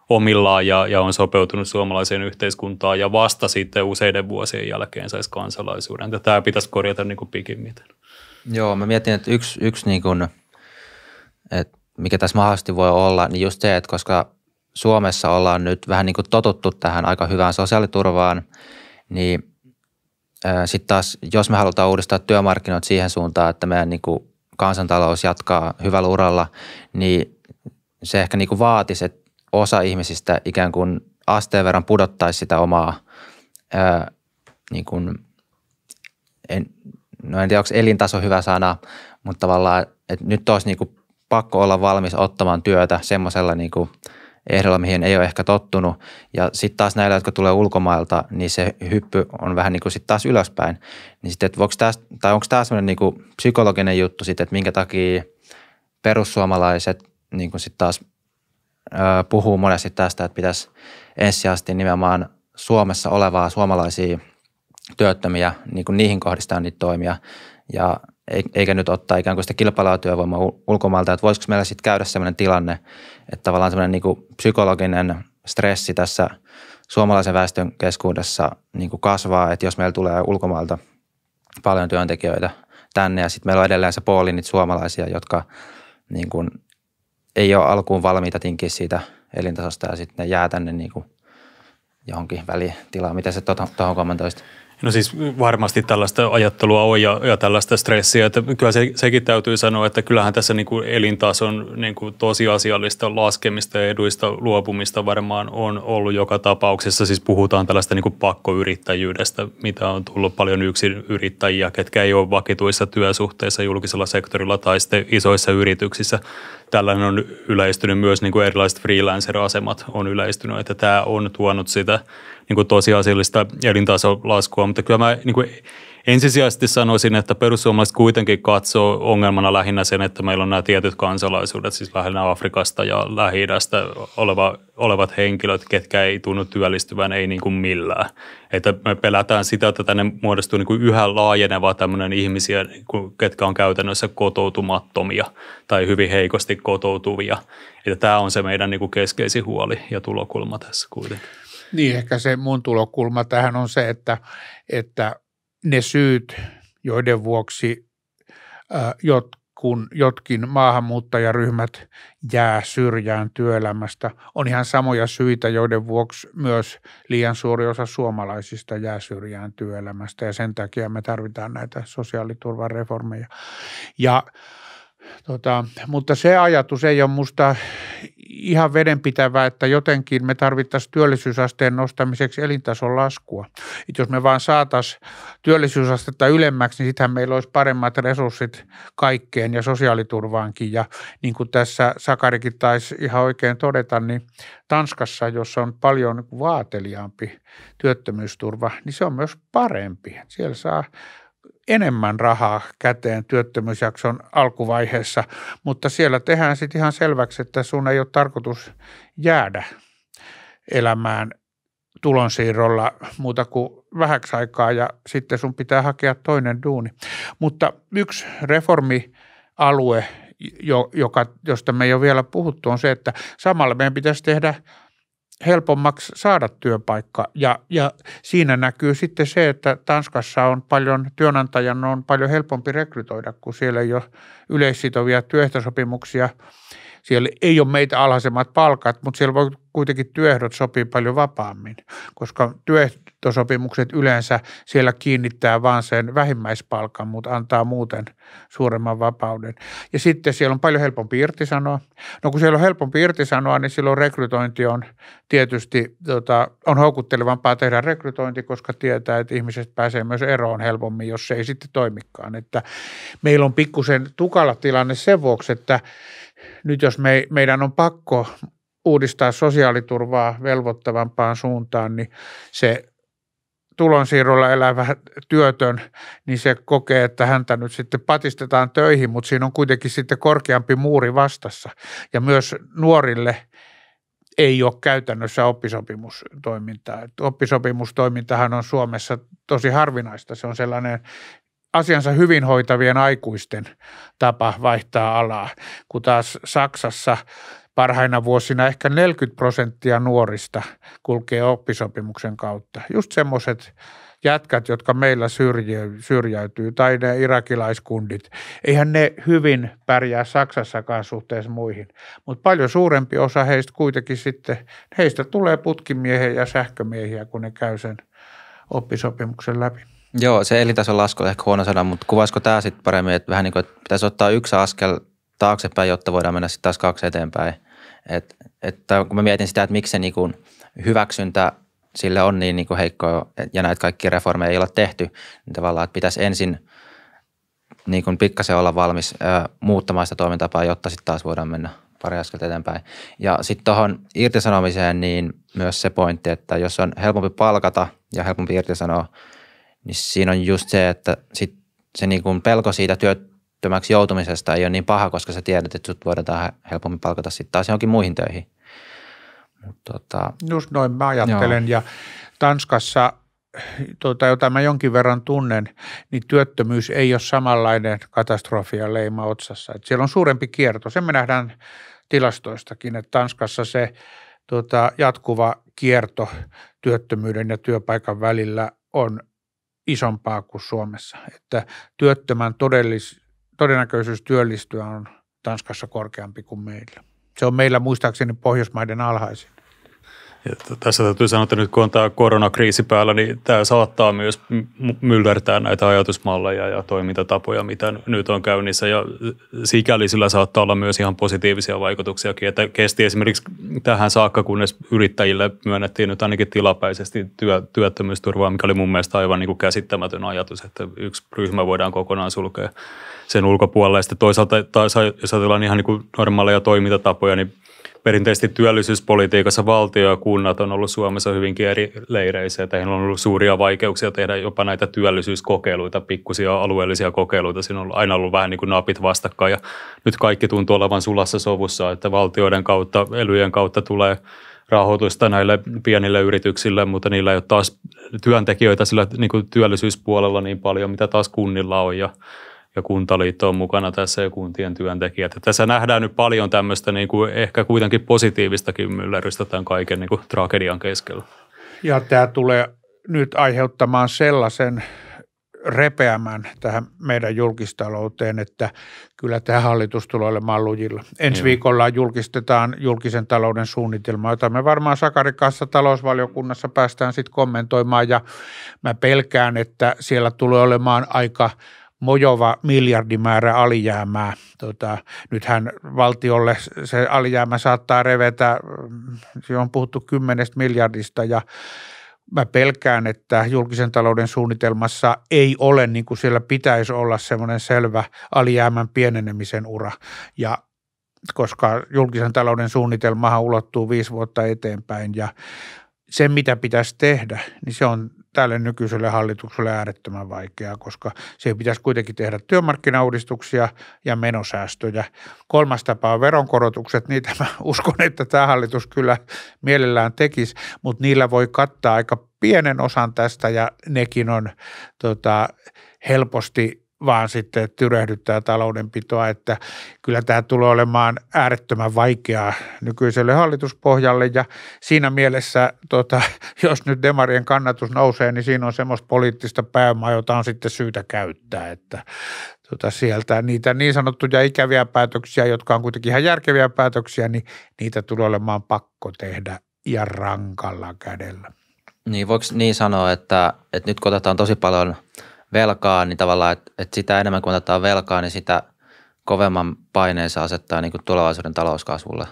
omillaan ja, ja on sopeutunut suomalaiseen yhteiskuntaan ja vasta sitten useiden vuosien jälkeen saisi kansalaisuuden. Tämä pitäisi korjata niin kuin pikimmiten. Joo, mä mietin, että yksi, yksi niin kuin, että mikä tässä mahdollisesti voi olla, niin just se, että koska Suomessa ollaan nyt vähän niin kuin totuttu tähän aika hyvään sosiaaliturvaan, niin sitten taas, jos me halutaan uudistaa työmarkkinoita siihen suuntaan, että meidän niin kuin kansantalous jatkaa hyvällä uralla, niin se ehkä niin kuin vaatisi, että osa ihmisistä ikään kuin asteen verran pudottaisi sitä omaa, ää, niin kuin, en, no en tiedä onko elintaso hyvä sana, mutta tavallaan, että nyt olisi niin kuin pakko olla valmis ottamaan työtä semmoisella niin kuin – ehdolla, mihin ei ole ehkä tottunut. Ja sitten taas näillä, jotka tulee ulkomailta, niin se hyppy on vähän niin kuin sitten taas ylöspäin. Niin sitten, että tää, tai onko tämä sellainen niin kuin psykologinen juttu sitten, että minkä takia perussuomalaiset niin kuin sitten taas ö, puhuu monesti tästä, että pitäisi ensisijaisesti nimenomaan Suomessa olevaa suomalaisia työttömiä, niin kuin niihin kohdistaa niitä toimia. Ja eikä nyt ottaa ikään kuin sitä kilpailua työvoimaa ulkomailta, että voisiko meillä sitten käydä sellainen tilanne, että tavallaan sellainen niin kuin psykologinen stressi tässä suomalaisen väestön keskuudessa niin kuin kasvaa, että jos meillä tulee ulkomailta paljon työntekijöitä tänne ja sitten meillä on edelleen se pooli niitä suomalaisia, jotka niin kuin ei ole alkuun valmiita tinkiä siitä elintasosta ja sitten ne jää tänne niin kuin johonkin välitilaan. Miten se tuohon kommentoisit? No siis varmasti tällaista ajattelua on ja, ja tällaista stressiä. Että kyllä se, sekin täytyy sanoa, että kyllähän tässä niin kuin elintason niin kuin tosiasiallista laskemista ja eduista luopumista varmaan on ollut joka tapauksessa. Siis puhutaan tällaista niin kuin pakkoyrittäjyydestä, mitä on tullut paljon yksin yrittäjiä, ketkä ei ole vakituissa työsuhteissa julkisella sektorilla tai sitten isoissa yrityksissä. Tällainen on yleistynyt myös niin kuin erilaiset freelancer-asemat on yleistynyt, että tämä on tuonut sitä – niin kuin tosiasiallista elintasolaskua, mutta kyllä mä niin kuin ensisijaisesti sanoisin, että perussuomalaiset kuitenkin katsoo ongelmana lähinnä sen, että meillä on nämä tietyt kansalaisuudet, siis lähinnä Afrikasta ja lähi oleva, olevat henkilöt, ketkä ei tunnu työllistyvän, ei niin kuin millään. Että me pelätään sitä, että tänne muodostuu niin kuin yhä laajeneva tämmöinen ihmisiä, niinku ketkä on käytännössä kotoutumattomia tai hyvin heikosti kotoutuvia. Että tämä on se meidän niin kuin keskeisin huoli ja tulokulma tässä kuitenkin. Niin ehkä se mun tulokulma tähän on se, että, että ne syyt, joiden vuoksi äh, jot, kun jotkin maahanmuuttajaryhmät jää syrjään työelämästä, on ihan samoja syitä, joiden vuoksi myös liian suuri osa suomalaisista jää syrjään työelämästä ja sen takia me tarvitaan näitä sosiaaliturvareformeja. Ja Tota, mutta se ajatus ei ole musta ihan vedenpitävä, että jotenkin me tarvittaisiin työllisyysasteen nostamiseksi elintason laskua. Et jos me vaan saataisiin työllisyysastetta ylemmäksi, niin sittenhän meillä olisi paremmat resurssit kaikkeen ja sosiaaliturvaankin. Ja niin kuin tässä Sakarikin taisi ihan oikein todeta, niin Tanskassa, jossa on paljon vaateliaampi työttömyysturva, niin se on myös parempi. Siellä saa enemmän rahaa käteen työttömyysjakson alkuvaiheessa, mutta siellä tehdään sitten ihan selväksi, että sun ei ole tarkoitus jäädä elämään tulonsiirrolla muuta kuin vähäksi aikaa ja sitten sun pitää hakea toinen duuni. Mutta yksi reformialue, joka, josta me ei ole vielä puhuttu, on se, että samalla meidän pitäisi tehdä – helpommaksi saada työpaikka. Ja, ja siinä näkyy sitten se, että Tanskassa on paljon, työnantajan on paljon helpompi rekrytoida, kun siellä ei ole yleissitovia työehtosopimuksia – siellä ei ole meitä alhaisemmat palkat, mutta siellä voi kuitenkin työehdot sopii paljon vapaammin, koska työehtosopimukset yleensä siellä kiinnittää vain sen vähimmäispalkan, mutta antaa muuten suuremman vapauden. Ja sitten siellä on paljon helpompi irtisanoa. No kun siellä on helpompi irtisanoa, niin silloin rekrytointi on tietysti, tota, on houkuttelevampaa tehdä rekrytointi, koska tietää, että ihmiset pääsee myös eroon helpommin, jos se ei sitten toimikaan. Että meillä on pikkusen tukala tilanne sen vuoksi, että – nyt jos me, meidän on pakko uudistaa sosiaaliturvaa velvoittavampaan suuntaan, niin se tulonsiirrolla elävä työtön, niin se kokee, että häntä nyt sitten patistetaan töihin, mutta siinä on kuitenkin sitten korkeampi muuri vastassa. Ja myös nuorille ei ole käytännössä oppisopimustoimintaa. oppisopimustoimintahan on Suomessa tosi harvinaista. Se on sellainen asiansa hyvin hoitavien aikuisten tapa vaihtaa alaa, kun taas Saksassa parhaina vuosina ehkä 40 prosenttia nuorista kulkee oppisopimuksen kautta. Just semmoiset jätkät, jotka meillä syrjäytyy, tai ne irakilaiskundit. Eihän ne hyvin pärjää Saksassakaan suhteessa muihin, mutta paljon suurempi osa heistä kuitenkin sitten, heistä tulee putkimiehiä ja sähkömiehiä, kun ne käy sen oppisopimuksen läpi. Joo, se elintason lasku on ehkä huono sana, mutta kuvaisiko tämä sitten paremmin, että vähän niin kuin, että pitäisi ottaa yksi askel taaksepäin, jotta voidaan mennä sitten taas kaksi eteenpäin. Et, että kun mä mietin sitä, että miksi se niin hyväksyntä sille on niin, niin heikko ja näitä kaikkia reformeja ei ole tehty, niin tavallaan, että pitäisi ensin niin kuin pikkasen olla valmis ö, muuttamaan sitä toimintapaa, jotta sitten taas voidaan mennä pari askelta eteenpäin. Ja sitten tuohon irtisanomiseen niin myös se pointti, että jos on helpompi palkata ja helpompi irtisanoa – niin siinä on just se, että sit se niin kuin pelko siitä työttömäksi joutumisesta ei ole niin paha, koska sä tiedät, että sut voidaan helpommin palkata sitten taas johonkin muihin töihin. Mut tota, just noin mä ajattelen joo. ja Tanskassa tuota, jota mä jonkin verran tunnen, niin työttömyys ei ole samanlainen katastrofia leima otsassa. Et siellä on suurempi kierto. Sen me nähdään tilastoistakin, että Tanskassa se tuota, jatkuva kierto työttömyyden ja työpaikan välillä on isompaa kuin Suomessa. Että työttömän todellis, todennäköisyys työllistyä on Tanskassa korkeampi kuin meillä. Se on meillä muistaakseni Pohjoismaiden alhaisin. Ja tässä täytyy sanoa, että nyt kun on tämä koronakriisi päällä, niin tämä saattaa myös myllertää näitä ajatusmalleja ja toimintatapoja, mitä nyt on käynnissä. Ja sikäli sillä saattaa olla myös ihan positiivisia vaikutuksia, Että kesti esimerkiksi tähän saakka, kunnes yrittäjille myönnettiin nyt ainakin tilapäisesti työ, työttömyysturvaa, mikä oli mun mielestä aivan niin kuin käsittämätön ajatus, että yksi ryhmä voidaan kokonaan sulkea sen ulkopuolelle. Ja sitten toisaalta taas, jos ajatellaan ihan niin kuin normaaleja toimintatapoja, niin perinteisesti työllisyyspolitiikassa valtio ja kunnat on ollut Suomessa hyvinkin eri leireissä, heillä on ollut suuria vaikeuksia tehdä jopa näitä työllisyyskokeiluita, pikkusia alueellisia kokeiluita. Siinä on aina ollut vähän niin kuin napit vastakkain ja nyt kaikki tuntuu olevan sulassa sovussa, että valtioiden kautta, elyjen kautta tulee rahoitusta näille pienille yrityksille, mutta niillä ei ole taas työntekijöitä sillä niin kuin työllisyyspuolella niin paljon, mitä taas kunnilla on ja ja kuntaliitto on mukana tässä ja kuntien työntekijät. Ja tässä nähdään nyt paljon tämmöistä niin kuin ehkä kuitenkin positiivistakin myllerrystä tämän kaiken niin kuin tragedian keskellä. Ja tämä tulee nyt aiheuttamaan sellaisen repeämään tähän meidän julkistalouteen, että kyllä tämä hallitus tulee olemaan lujilla. Ensi Joo. viikolla julkistetaan julkisen talouden suunnitelma, jota me varmaan kanssa talousvaliokunnassa päästään sitten kommentoimaan ja mä pelkään, että siellä tulee olemaan aika – mojova miljardimäärä alijäämää. Tota, nythän valtiolle se alijäämä saattaa revetä, mm, siinä on puhuttu kymmenestä miljardista ja mä pelkään, että julkisen talouden suunnitelmassa ei ole, niin kuin siellä pitäisi olla semmoinen selvä alijäämän pienenemisen ura. Ja koska julkisen talouden suunnitelmahan ulottuu viisi vuotta eteenpäin ja se, mitä pitäisi tehdä, niin se on tälle nykyiselle hallitukselle äärettömän vaikeaa, koska se pitäisi kuitenkin tehdä työmarkkinauudistuksia ja menosäästöjä. Kolmas tapa on veronkorotukset. Niitä mä uskon, että tämä hallitus kyllä mielellään tekisi, mutta niillä voi kattaa aika pienen osan tästä ja nekin on tota, helposti vaan sitten tyrehdyttää taloudenpitoa, että kyllä tämä tulee olemaan äärettömän vaikeaa nykyiselle hallituspohjalle ja siinä mielessä, tota, jos nyt demarien kannatus nousee, niin siinä on semmoista poliittista pääomaa, jota on sitten syytä käyttää, että tota, sieltä niitä niin sanottuja ikäviä päätöksiä, jotka on kuitenkin ihan järkeviä päätöksiä, niin niitä tulee olemaan pakko tehdä ja rankalla kädellä. Niin, voiko niin sanoa, että, että nyt kun otetaan tosi paljon – velkaa, niin tavallaan, että, että sitä enemmän kuin otetaan velkaa, niin sitä kovemman paineen se asettaa niin kuin tulevaisuuden talouskasvulle.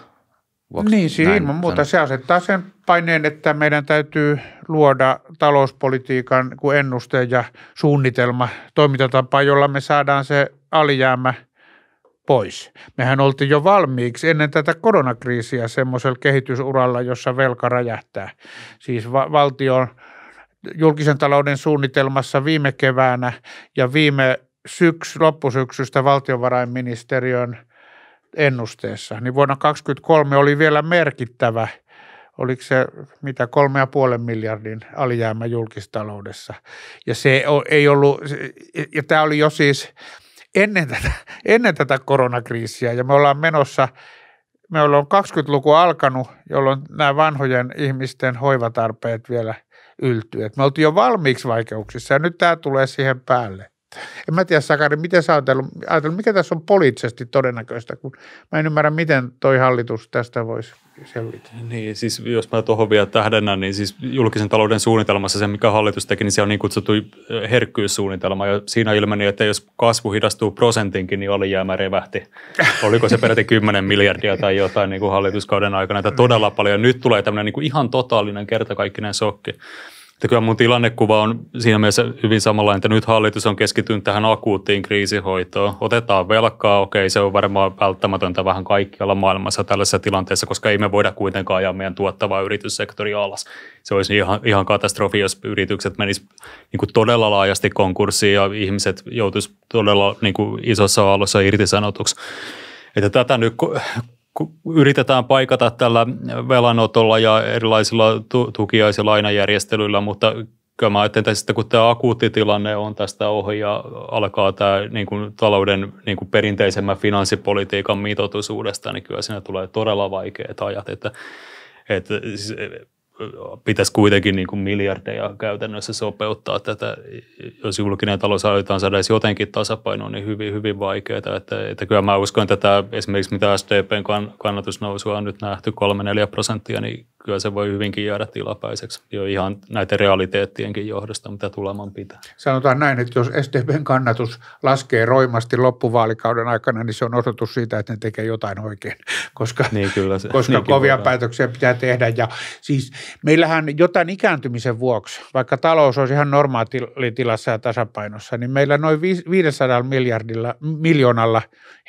Vuoksi niin, siis ilman muuta sanon. se asettaa sen paineen, että meidän täytyy luoda talouspolitiikan ennuste ja suunnitelma, toimintatapa, jolla me saadaan se alijäämä pois. Mehän oltiin jo valmiiksi ennen tätä koronakriisiä semmoisella kehitysuralla, jossa velka räjähtää. Siis va- valtion – julkisen talouden suunnitelmassa viime keväänä ja viime syks, loppusyksystä valtiovarainministeriön ennusteessa, niin vuonna 2023 oli vielä merkittävä, oliko se mitä, kolme ja puolen miljardin alijäämä julkistaloudessa. Ja se ei ollut, ja tämä oli jo siis ennen tätä, ennen tätä koronakriisiä, ja me ollaan menossa me ollaan 20-luku alkanut, jolloin nämä vanhojen ihmisten hoivatarpeet vielä yltyä. me oltiin jo valmiiksi vaikeuksissa ja nyt tämä tulee siihen päälle. En mä tiedä, Sakari, miten sä ajatellut, ajatellut, mikä tässä on poliittisesti todennäköistä, kun mä en ymmärrä, miten toi hallitus tästä voisi selvitä. Niin, siis jos mä tuohon vielä tähdennän, niin siis julkisen talouden suunnitelmassa se, mikä hallitus teki, niin se on niin kutsuttu eh, herkkyyssuunnitelma. Ja siinä ilmeni, että jos kasvu hidastuu prosentinkin, niin oli jäämä revähti. Oliko se peräti 10 miljardia tai jotain niin kuin hallituskauden aikana, että todella paljon. Nyt tulee tämmöinen niin kuin ihan totaalinen kertakaikkinen sokki. Että kyllä mun tilannekuva on siinä mielessä hyvin samanlainen, että nyt hallitus on keskittynyt tähän akuuttiin kriisihoitoon. Otetaan velkaa, okei, se on varmaan välttämätöntä vähän kaikkialla maailmassa tällaisessa tilanteessa, koska ei me voida kuitenkaan ajaa meidän tuottavaa yrityssektoria alas. Se olisi ihan, ihan katastrofi, jos yritykset menisivät niin todella laajasti konkurssiin ja ihmiset joutuisivat todella niin kuin isossa aallossa irtisanotuksi. Että tätä nyt yritetään paikata tällä velanotolla ja erilaisilla tukiaisilla ja lainajärjestelyillä, mutta kyllä mä ajattelen, että kun tämä akuutti tilanne on tästä ohi ja alkaa tämä niin kuin talouden niin kuin perinteisemmän finanssipolitiikan uudestaan, niin kyllä siinä tulee todella vaikeat ajat. Että, että siis pitäisi kuitenkin niin kuin miljardeja käytännössä sopeuttaa tätä, jos julkinen talous aiotaan saada edes jotenkin tasapainoon, niin hyvin, hyvin vaikeaa. Että, että kyllä mä uskon tämä, esimerkiksi mitä SDPn kannatusnousua on nyt nähty 3-4 prosenttia, niin kyllä se voi hyvinkin jäädä tilapäiseksi jo ihan näiden realiteettienkin johdosta, mitä tuleman pitää. Sanotaan näin, että jos SDPn kannatus laskee roimasti loppuvaalikauden aikana, niin se on osoitus siitä, että ne tekee jotain oikein, koska, niin kyllä se, koska kovia voidaan. päätöksiä pitää tehdä. Ja siis meillähän jotain ikääntymisen vuoksi, vaikka talous olisi ihan normaalitilassa ja tasapainossa, niin meillä noin 500 miljardilla, miljoonalla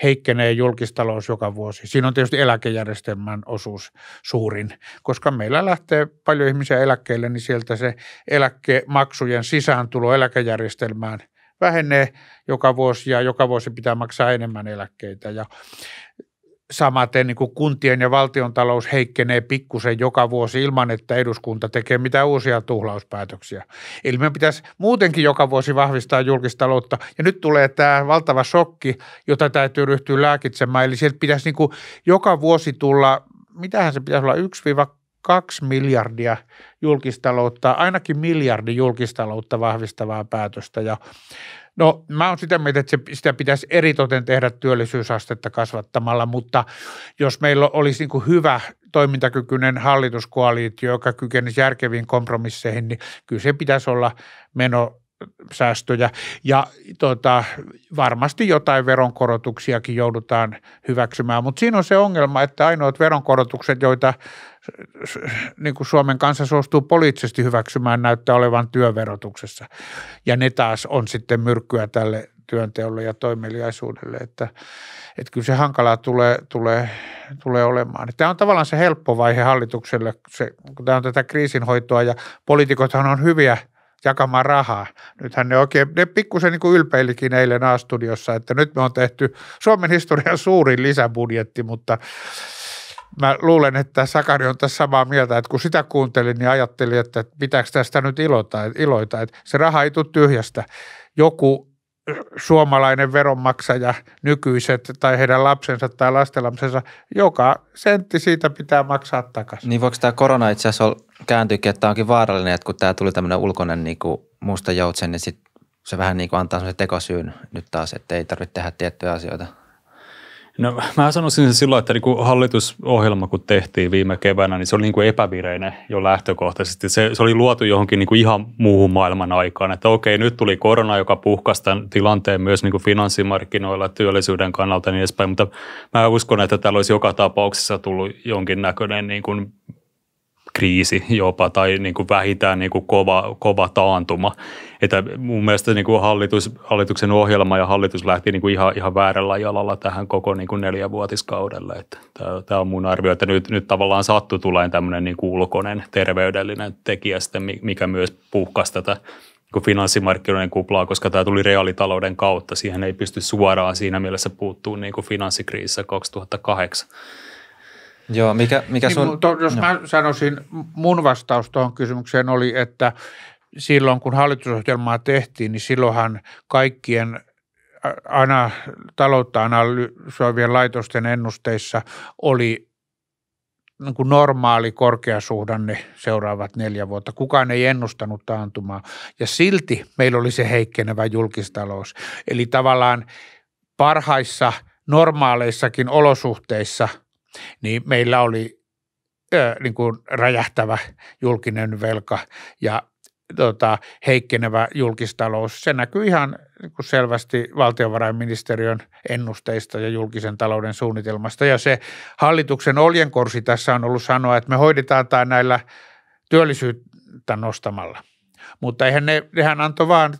heikkenee julkistalous joka vuosi. Siinä on tietysti eläkejärjestelmän osuus suurin, koska koska meillä lähtee paljon ihmisiä eläkkeelle, niin sieltä se eläkemaksujen sisääntulo eläkejärjestelmään vähenee joka vuosi ja joka vuosi pitää maksaa enemmän eläkkeitä. Ja samaten niin kuin kuntien ja valtion talous heikkenee pikkusen joka vuosi ilman, että eduskunta tekee mitään uusia tuhlauspäätöksiä. Eli meidän pitäisi muutenkin joka vuosi vahvistaa julkistaloutta. Ja nyt tulee tämä valtava shokki, jota täytyy ryhtyä lääkitsemään. Eli sieltä pitäisi niin kuin joka vuosi tulla, mitähän se pitäisi olla, kaksi miljardia julkistaloutta, ainakin miljardi julkistaloutta vahvistavaa päätöstä ja No mä oon sitä mieltä, että sitä pitäisi eritoten tehdä työllisyysastetta kasvattamalla, mutta jos meillä olisi niin kuin hyvä toimintakykyinen hallituskoalitio, joka kykenisi järkeviin kompromisseihin, niin kyllä se pitäisi olla meno säästöjä ja tota, varmasti jotain veronkorotuksiakin joudutaan hyväksymään, mutta siinä on se ongelma, että ainoat veronkorotukset, joita niin kuin Suomen kansa suostuu poliittisesti hyväksymään, näyttää olevan työverotuksessa ja ne taas on sitten myrkkyä tälle työnteolle ja toimeliaisuudelle, että, että kyllä se hankalaa tulee, tulee, tulee olemaan. Tämä on tavallaan se helppo vaihe hallitukselle, se, kun tämä on tätä kriisinhoitoa ja poliitikothan on hyviä – jakamaan rahaa. Nythän ne oikein, ne pikkusen niin ylpeilikin eilen A-studiossa, että nyt me on tehty Suomen historian suurin lisäbudjetti, mutta mä luulen, että Sakari on tässä samaa mieltä, että kun sitä kuuntelin, niin ajattelin, että pitääkö tästä nyt iloita, iloita että se raha ei tule tyhjästä. Joku suomalainen veronmaksaja, nykyiset tai heidän lapsensa tai lastenlapsensa, joka sentti siitä pitää maksaa takaisin. Niin voiko tämä korona itse asiassa olla kääntyykin, että tämä onkin vaarallinen, että kun tämä tuli tämmöinen ulkoinen niin kuin musta joutsen, niin sit se vähän niin kuin antaa semmoisen tekosyyn nyt taas, että ei tarvitse tehdä tiettyjä asioita. No mä sanoisin silloin, että niin hallitusohjelma kun tehtiin viime keväänä, niin se oli niin kuin epävireinen jo lähtökohtaisesti. Se, se oli luotu johonkin niin kuin ihan muuhun maailman aikaan, että okei nyt tuli korona, joka puhkasi tämän tilanteen myös niin kuin finanssimarkkinoilla, työllisyyden kannalta ja niin edespäin, mutta mä uskon, että täällä olisi joka tapauksessa tullut jonkinnäköinen niin kuin kriisi jopa tai niin kuin vähintään niin kuin kova, kova taantuma. Että mun mielestä niin kuin hallitus, hallituksen ohjelma ja hallitus lähti niin kuin ihan, ihan väärällä jalalla tähän koko niin kuin neljävuotiskaudelle. Että tämä on mun arvio, että nyt, nyt tavallaan sattu tulee tämmöinen niin kuin ulkoinen terveydellinen tekijä sitten, mikä myös puhkasi tätä kuin niinku finanssimarkkinoiden kuplaa, koska tämä tuli reaalitalouden kautta. Siihen ei pysty suoraan siinä mielessä puuttuu niin kuin finanssikriisissä 2008. Joo, mikä, mikä niin sun... Niin, to, jos no. mä sanoisin, mun vastaus tuohon kysymykseen oli, että silloin kun hallitusohjelmaa tehtiin, niin silloinhan kaikkien aina taloutta analysoivien laitosten ennusteissa oli niin kuin normaali korkeasuhdanne seuraavat neljä vuotta. Kukaan ei ennustanut taantumaa ja silti meillä oli se heikkenevä julkistalous. Eli tavallaan parhaissa normaaleissakin olosuhteissa – niin meillä oli ö, niin kuin räjähtävä julkinen velka ja tota, heikkenevä julkistalous. Se näkyy ihan niin kuin selvästi valtiovarainministeriön ennusteista ja julkisen talouden suunnitelmasta. Ja se hallituksen oljenkorsi tässä on ollut sanoa, että me hoidetaan tämä näillä työllisyyttä nostamalla. Mutta eihän ne, nehän antoi vaan,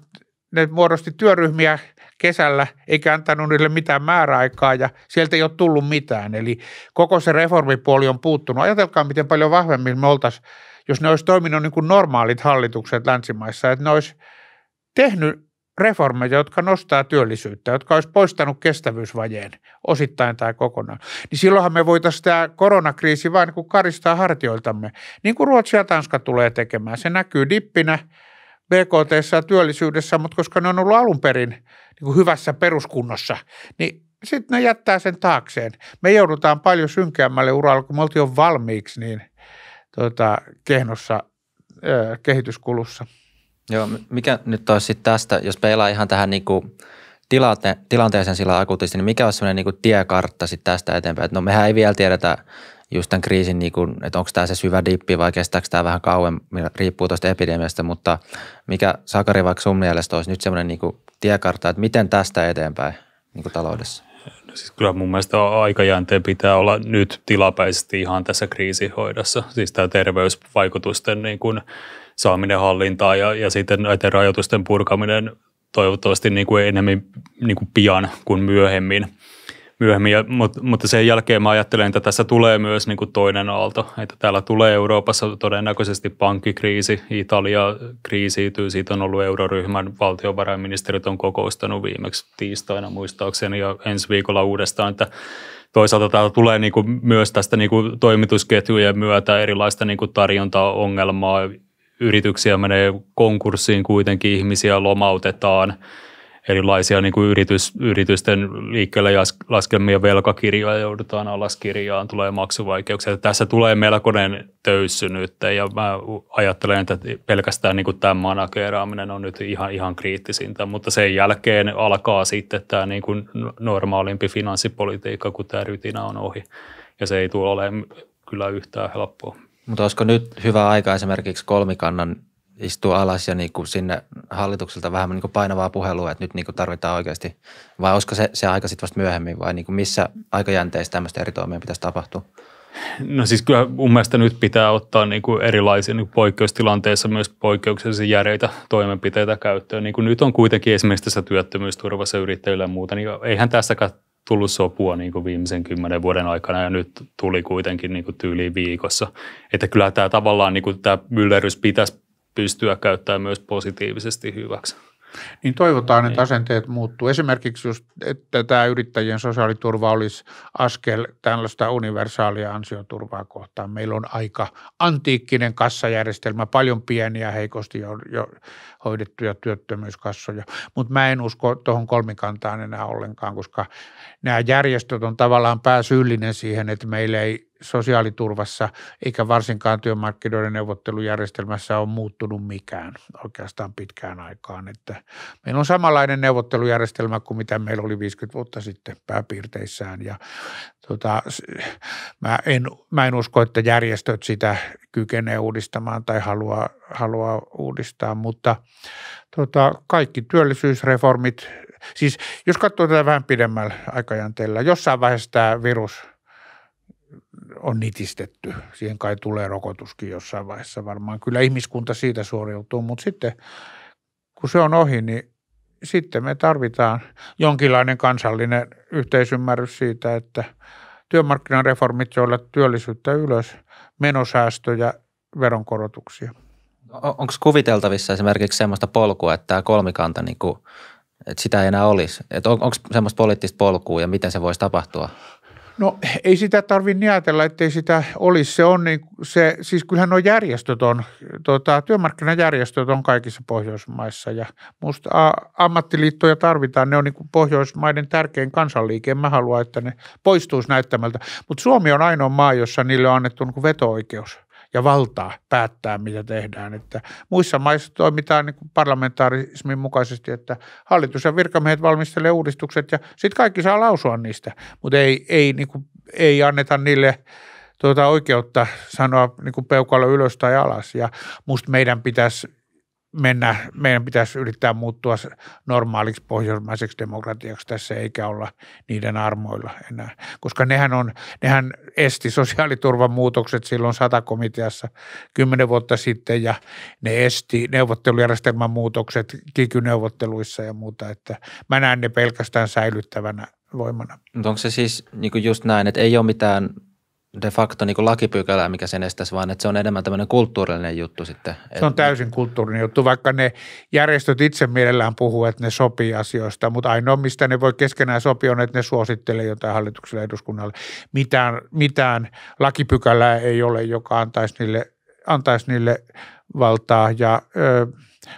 ne muodosti työryhmiä – kesällä, eikä antanut niille mitään määräaikaa ja sieltä ei ole tullut mitään. Eli koko se reformipuoli on puuttunut. Ajatelkaa, miten paljon vahvemmin me oltaisiin, jos ne olisi toiminut niin kuin normaalit hallitukset länsimaissa, että ne olisi tehnyt reformeja, jotka nostaa työllisyyttä, jotka olisi poistanut kestävyysvajeen osittain tai kokonaan, niin silloinhan me voitaisiin tämä koronakriisi vain niin kuin karistaa hartioiltamme. Niin kuin Ruotsi ja Tanska tulee tekemään. Se näkyy dippinä – BKT ja työllisyydessä, mutta koska ne on ollut alun perin niin kuin hyvässä peruskunnossa, niin sitten ne jättää sen taakseen. Me joudutaan paljon synkeämmälle uralle, kun me oltiin jo valmiiksi niin tuota, kehnossa ö, kehityskulussa. Joo, mikä nyt olisi sitten tästä, jos peilaa ihan tähän niin kuin tilante, tilanteeseen sillä akuutisti, niin mikä olisi sellainen niin kuin tiekartta sitten tästä eteenpäin? Et no mehän ei vielä tiedetä just tämän kriisin, niin kuin, että onko tämä se syvä dippi vai kestääkö tämä vähän kauemmin, riippuu tuosta epidemiasta, mutta mikä Sakari vaikka sun mielestä olisi nyt semmoinen niin tiekartta, että miten tästä eteenpäin niin kuin taloudessa? No siis kyllä mun mielestä aikajänteen pitää olla nyt tilapäisesti ihan tässä kriisihoidossa, siis tämä terveysvaikutusten niin kuin saaminen hallintaan ja, ja sitten näiden rajoitusten purkaminen toivottavasti niin kuin enemmän niin kuin pian kuin myöhemmin myöhemmin, mutta, mutta sen jälkeen mä ajattelen, että tässä tulee myös niin kuin toinen aalto, että täällä tulee Euroopassa todennäköisesti pankkikriisi, Italia kriisiytyy, siitä on ollut euroryhmän valtiovarainministerit on kokoustanut viimeksi tiistaina muistaakseni ja ensi viikolla uudestaan, että toisaalta täällä tulee niin kuin myös tästä niin kuin toimitusketjujen myötä erilaista niin kuin yrityksiä menee konkurssiin kuitenkin, ihmisiä lomautetaan – erilaisia niin kuin yritys, yritysten liikkeelle laskemia velkakirjoja joudutaan alaskirjaan, tulee maksuvaikeuksia. Tässä tulee melkoinen töyssy nyt ja mä ajattelen, että pelkästään niin kuin tämän manageraaminen on nyt ihan, ihan kriittisintä, mutta sen jälkeen alkaa sitten tämä niin kuin normaalimpi finanssipolitiikka, kun tämä rytinä on ohi ja se ei tule olemaan kyllä yhtään helppoa. Mutta olisiko nyt hyvä aika esimerkiksi kolmikannan istua alas ja niin kuin sinne hallitukselta vähän niin kuin painavaa puhelua, että nyt niin kuin tarvitaan oikeasti, vai olisiko se, se aika sitten vasta myöhemmin, vai niin kuin missä aikajänteessä tämmöistä eri toimia pitäisi tapahtua? No siis kyllä mun mielestä nyt pitää ottaa niin kuin erilaisia niin kuin poikkeustilanteissa myös poikkeuksellisia järeitä toimenpiteitä käyttöön. Niin kuin nyt on kuitenkin esimerkiksi tässä työttömyysturvassa yrittäjillä ja muuta, niin eihän tässäkään tullut sopua niin kuin viimeisen kymmenen vuoden aikana ja nyt tuli kuitenkin niin kuin tyyliin viikossa. Että kyllä tämä tavallaan niin kuin tämä myllerys pitäisi pystyä käyttämään myös positiivisesti hyväksi. Niin toivotaan, että niin. asenteet muuttuu. Esimerkiksi just, että tämä yrittäjien sosiaaliturva olisi askel tällaista universaalia ansioturvaa kohtaan. Meillä on aika antiikkinen kassajärjestelmä, paljon pieniä, heikosti jo, jo hoidettuja työttömyyskassoja. Mutta mä en usko tuohon kolmikantaan enää ollenkaan, koska nämä järjestöt on tavallaan pääsyyllinen siihen, että meillä ei sosiaaliturvassa eikä varsinkaan työmarkkinoiden neuvottelujärjestelmässä on muuttunut mikään oikeastaan pitkään aikaan. Että meillä on samanlainen neuvottelujärjestelmä kuin mitä meillä oli 50 vuotta sitten pääpiirteissään ja tota, mä, en, mä en usko, että järjestöt sitä kykenee uudistamaan tai haluaa, haluaa uudistaa, mutta tota, kaikki työllisyysreformit, siis jos katsoo tätä vähän pidemmällä aikajänteellä, jossain vaiheessa tämä virus – on nitistetty. Siihen kai tulee rokotuskin jossain vaiheessa varmaan. Kyllä ihmiskunta siitä suoriutuu, mutta sitten kun se on ohi, niin sitten me tarvitaan jonkinlainen kansallinen yhteisymmärrys siitä, että työmarkkinareformit, joilla työllisyyttä ylös, menosäästöjä, veronkorotuksia. Onko kuviteltavissa esimerkiksi sellaista polkua, että tämä kolmikanta niin kuin että sitä ei enää olisi. Että on, onko sellaista poliittista polkua ja miten se voisi tapahtua? No ei sitä tarvitse ajatella, ettei sitä olisi. Se on niin, se, siis kyllähän nuo järjestöt on, tota, työmarkkinajärjestöt on kaikissa Pohjoismaissa ja musta a, ammattiliittoja tarvitaan. Ne on niin Pohjoismaiden tärkein kansanliike. En mä haluan, että ne poistuisi näyttämältä. Mutta Suomi on ainoa maa, jossa niille on annettu niin veto-oikeus – ja valtaa päättää, mitä tehdään. Että muissa maissa toimitaan niin kuin parlamentarismin mukaisesti, että hallitus ja virkamiehet valmistelee uudistukset ja sitten kaikki saa lausua niistä, mutta ei, ei, niin kuin, ei anneta niille tuota oikeutta sanoa niin kuin peukalla ylös tai alas. Ja musta meidän pitäisi mennä, meidän pitäisi yrittää muuttua normaaliksi pohjoismaiseksi demokratiaksi tässä, eikä olla niiden armoilla enää. Koska nehän, on, nehän esti sosiaaliturvan muutokset silloin satakomiteassa kymmenen vuotta sitten ja ne esti neuvottelujärjestelmän muutokset kikyneuvotteluissa ja muuta. Että mä näen ne pelkästään säilyttävänä voimana. Mutta onko se siis niin just näin, että ei ole mitään de facto niin kuin lakipykälää, mikä sen estäisi, vaan että se on enemmän tämmöinen kulttuurillinen juttu sitten. Se on täysin kulttuurinen juttu, vaikka ne järjestöt itse mielellään puhuu, että ne sopii asioista, mutta ainoa, mistä ne voi keskenään sopia, on, että ne suosittelee jotain hallitukselle eduskunnalle. Mitään, mitään lakipykälää ei ole, joka antaisi niille, antaisi niille valtaa ja öö,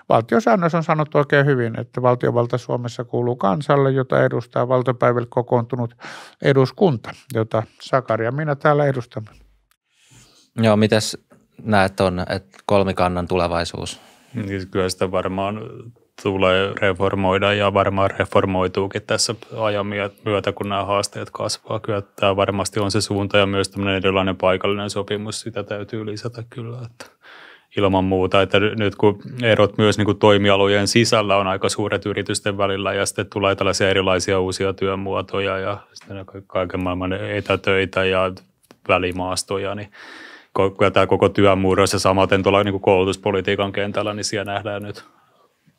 Valtiosäännös on sanottu oikein hyvin, että valtiovalta Suomessa kuuluu kansalle, jota edustaa valtapäivällä kokoontunut eduskunta, jota Sakari ja minä täällä edustamme. Joo, mitäs näet on, että kolmikannan tulevaisuus? Niin, kyllä sitä varmaan tulee reformoida ja varmaan reformoituukin tässä ajan myötä, kun nämä haasteet kasvaa. Kyllä tämä varmasti on se suunta ja myös tämmöinen erilainen paikallinen sopimus, sitä täytyy lisätä kyllä. Että ilman muuta, että nyt kun erot myös niin kuin toimialojen sisällä on aika suuret yritysten välillä ja sitten tulee tällaisia erilaisia uusia työmuotoja ja kaiken maailman etätöitä ja välimaastoja, niin ja tämä koko työn murros ja samaten tuolla niin kuin koulutuspolitiikan kentällä, niin siellä nähdään nyt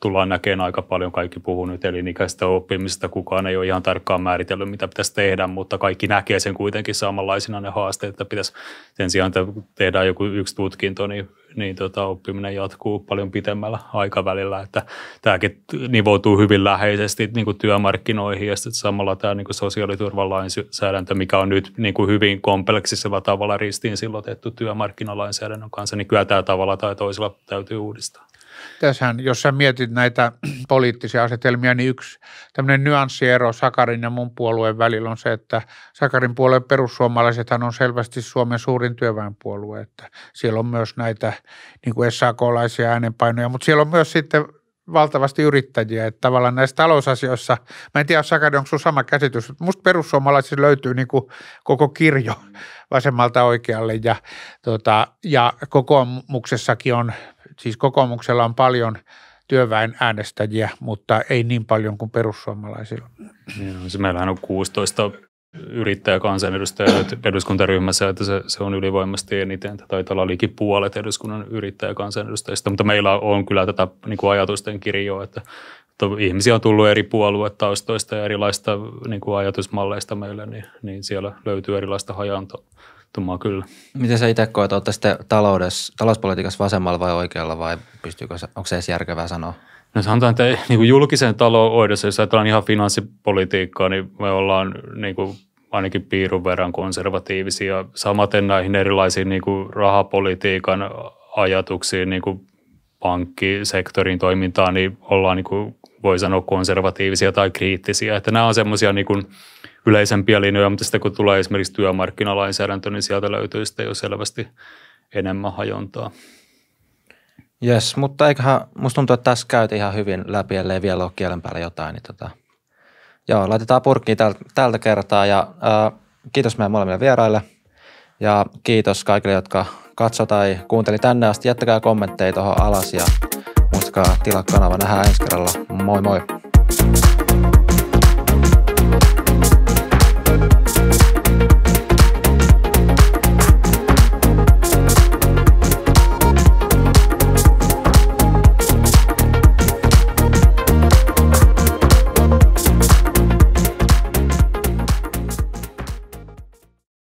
tullaan näkemään aika paljon. Kaikki puhuu nyt elinikäistä oppimisesta. Kukaan ei ole ihan tarkkaan määritellyt, mitä pitäisi tehdä, mutta kaikki näkee sen kuitenkin samanlaisina ne haasteet, että pitäisi sen sijaan, että tehdään joku yksi tutkinto, niin niin tota, oppiminen jatkuu paljon pitemmällä aikavälillä. Että tämäkin nivoutuu hyvin läheisesti niin kuin työmarkkinoihin ja sitten samalla tämä niin kuin sosiaaliturvalainsäädäntö, mikä on nyt niin kuin hyvin kompleksisella tavalla ristiin otettu työmarkkinalainsäädännön kanssa, niin kyllä tämä tavalla tai toisella täytyy uudistaa. Tässähän, jos sä mietit näitä poliittisia asetelmia, niin yksi tämmöinen nyanssiero Sakarin ja mun puolueen välillä on se, että Sakarin puolueen perussuomalaisethan on selvästi Suomen suurin työväenpuolue, että siellä on myös näitä niin kuin SAK-laisia äänenpainoja, mutta siellä on myös sitten valtavasti yrittäjiä, että tavallaan näissä talousasioissa, mä en tiedä Sakari, onko sun sama käsitys, mutta musta perussuomalaisissa löytyy niin kuin koko kirjo mm. vasemmalta oikealle ja, tota, ja kokoomuksessakin on Siis kokoomuksella on paljon työväen äänestäjiä, mutta ei niin paljon kuin perussuomalaisilla. Joo, meillähän on 16 yrittäjäkansanedustajaa eduskuntaryhmässä, että se, se on ylivoimasti eniten. Taitaa olla liikin puolet eduskunnan yrittäjäkansanedustajista, mutta meillä on kyllä tätä niin kuin ajatusten kirjoa, että ihmisiä on tullut eri puoluetaustoista ja erilaista niin kuin ajatusmalleista meille, niin, niin siellä löytyy erilaista hajantoa tummaa kyllä. Miten sä itse koet, olette sitten taloudessa, talouspolitiikassa vasemmalla vai oikealla vai pystyykö, onko se edes järkevää sanoa? No sanotaan, että niin kuin julkisen taloudessa, jos ajatellaan ihan finanssipolitiikkaa, niin me ollaan niin kuin ainakin piirun verran konservatiivisia. Samaten näihin erilaisiin niin kuin rahapolitiikan ajatuksiin, niin kuin pankkisektorin toimintaan, niin ollaan niin kuin voi sanoa konservatiivisia tai kriittisiä. Että nämä on semmoisia niin yleisempiä linjoja, mutta sitten kun tulee esimerkiksi työmarkkinalainsäädäntö, niin sieltä löytyy sitten jo selvästi enemmän hajontaa. Jes, mutta eiköhän, musta tuntuu, että tässä käytiin ihan hyvin läpi, ellei vielä ole kielen päällä jotain, niin tota, joo, laitetaan purkkiin tältä, tältä kertaa ja ää, äh, kiitos meidän molemmille vieraille ja kiitos kaikille, jotka katso tai kuunteli tänne asti. Jättäkää kommentteja tuohon alas ja muistakaa tilaa kanava. Nähdään ensi kerralla. Moi moi! thank you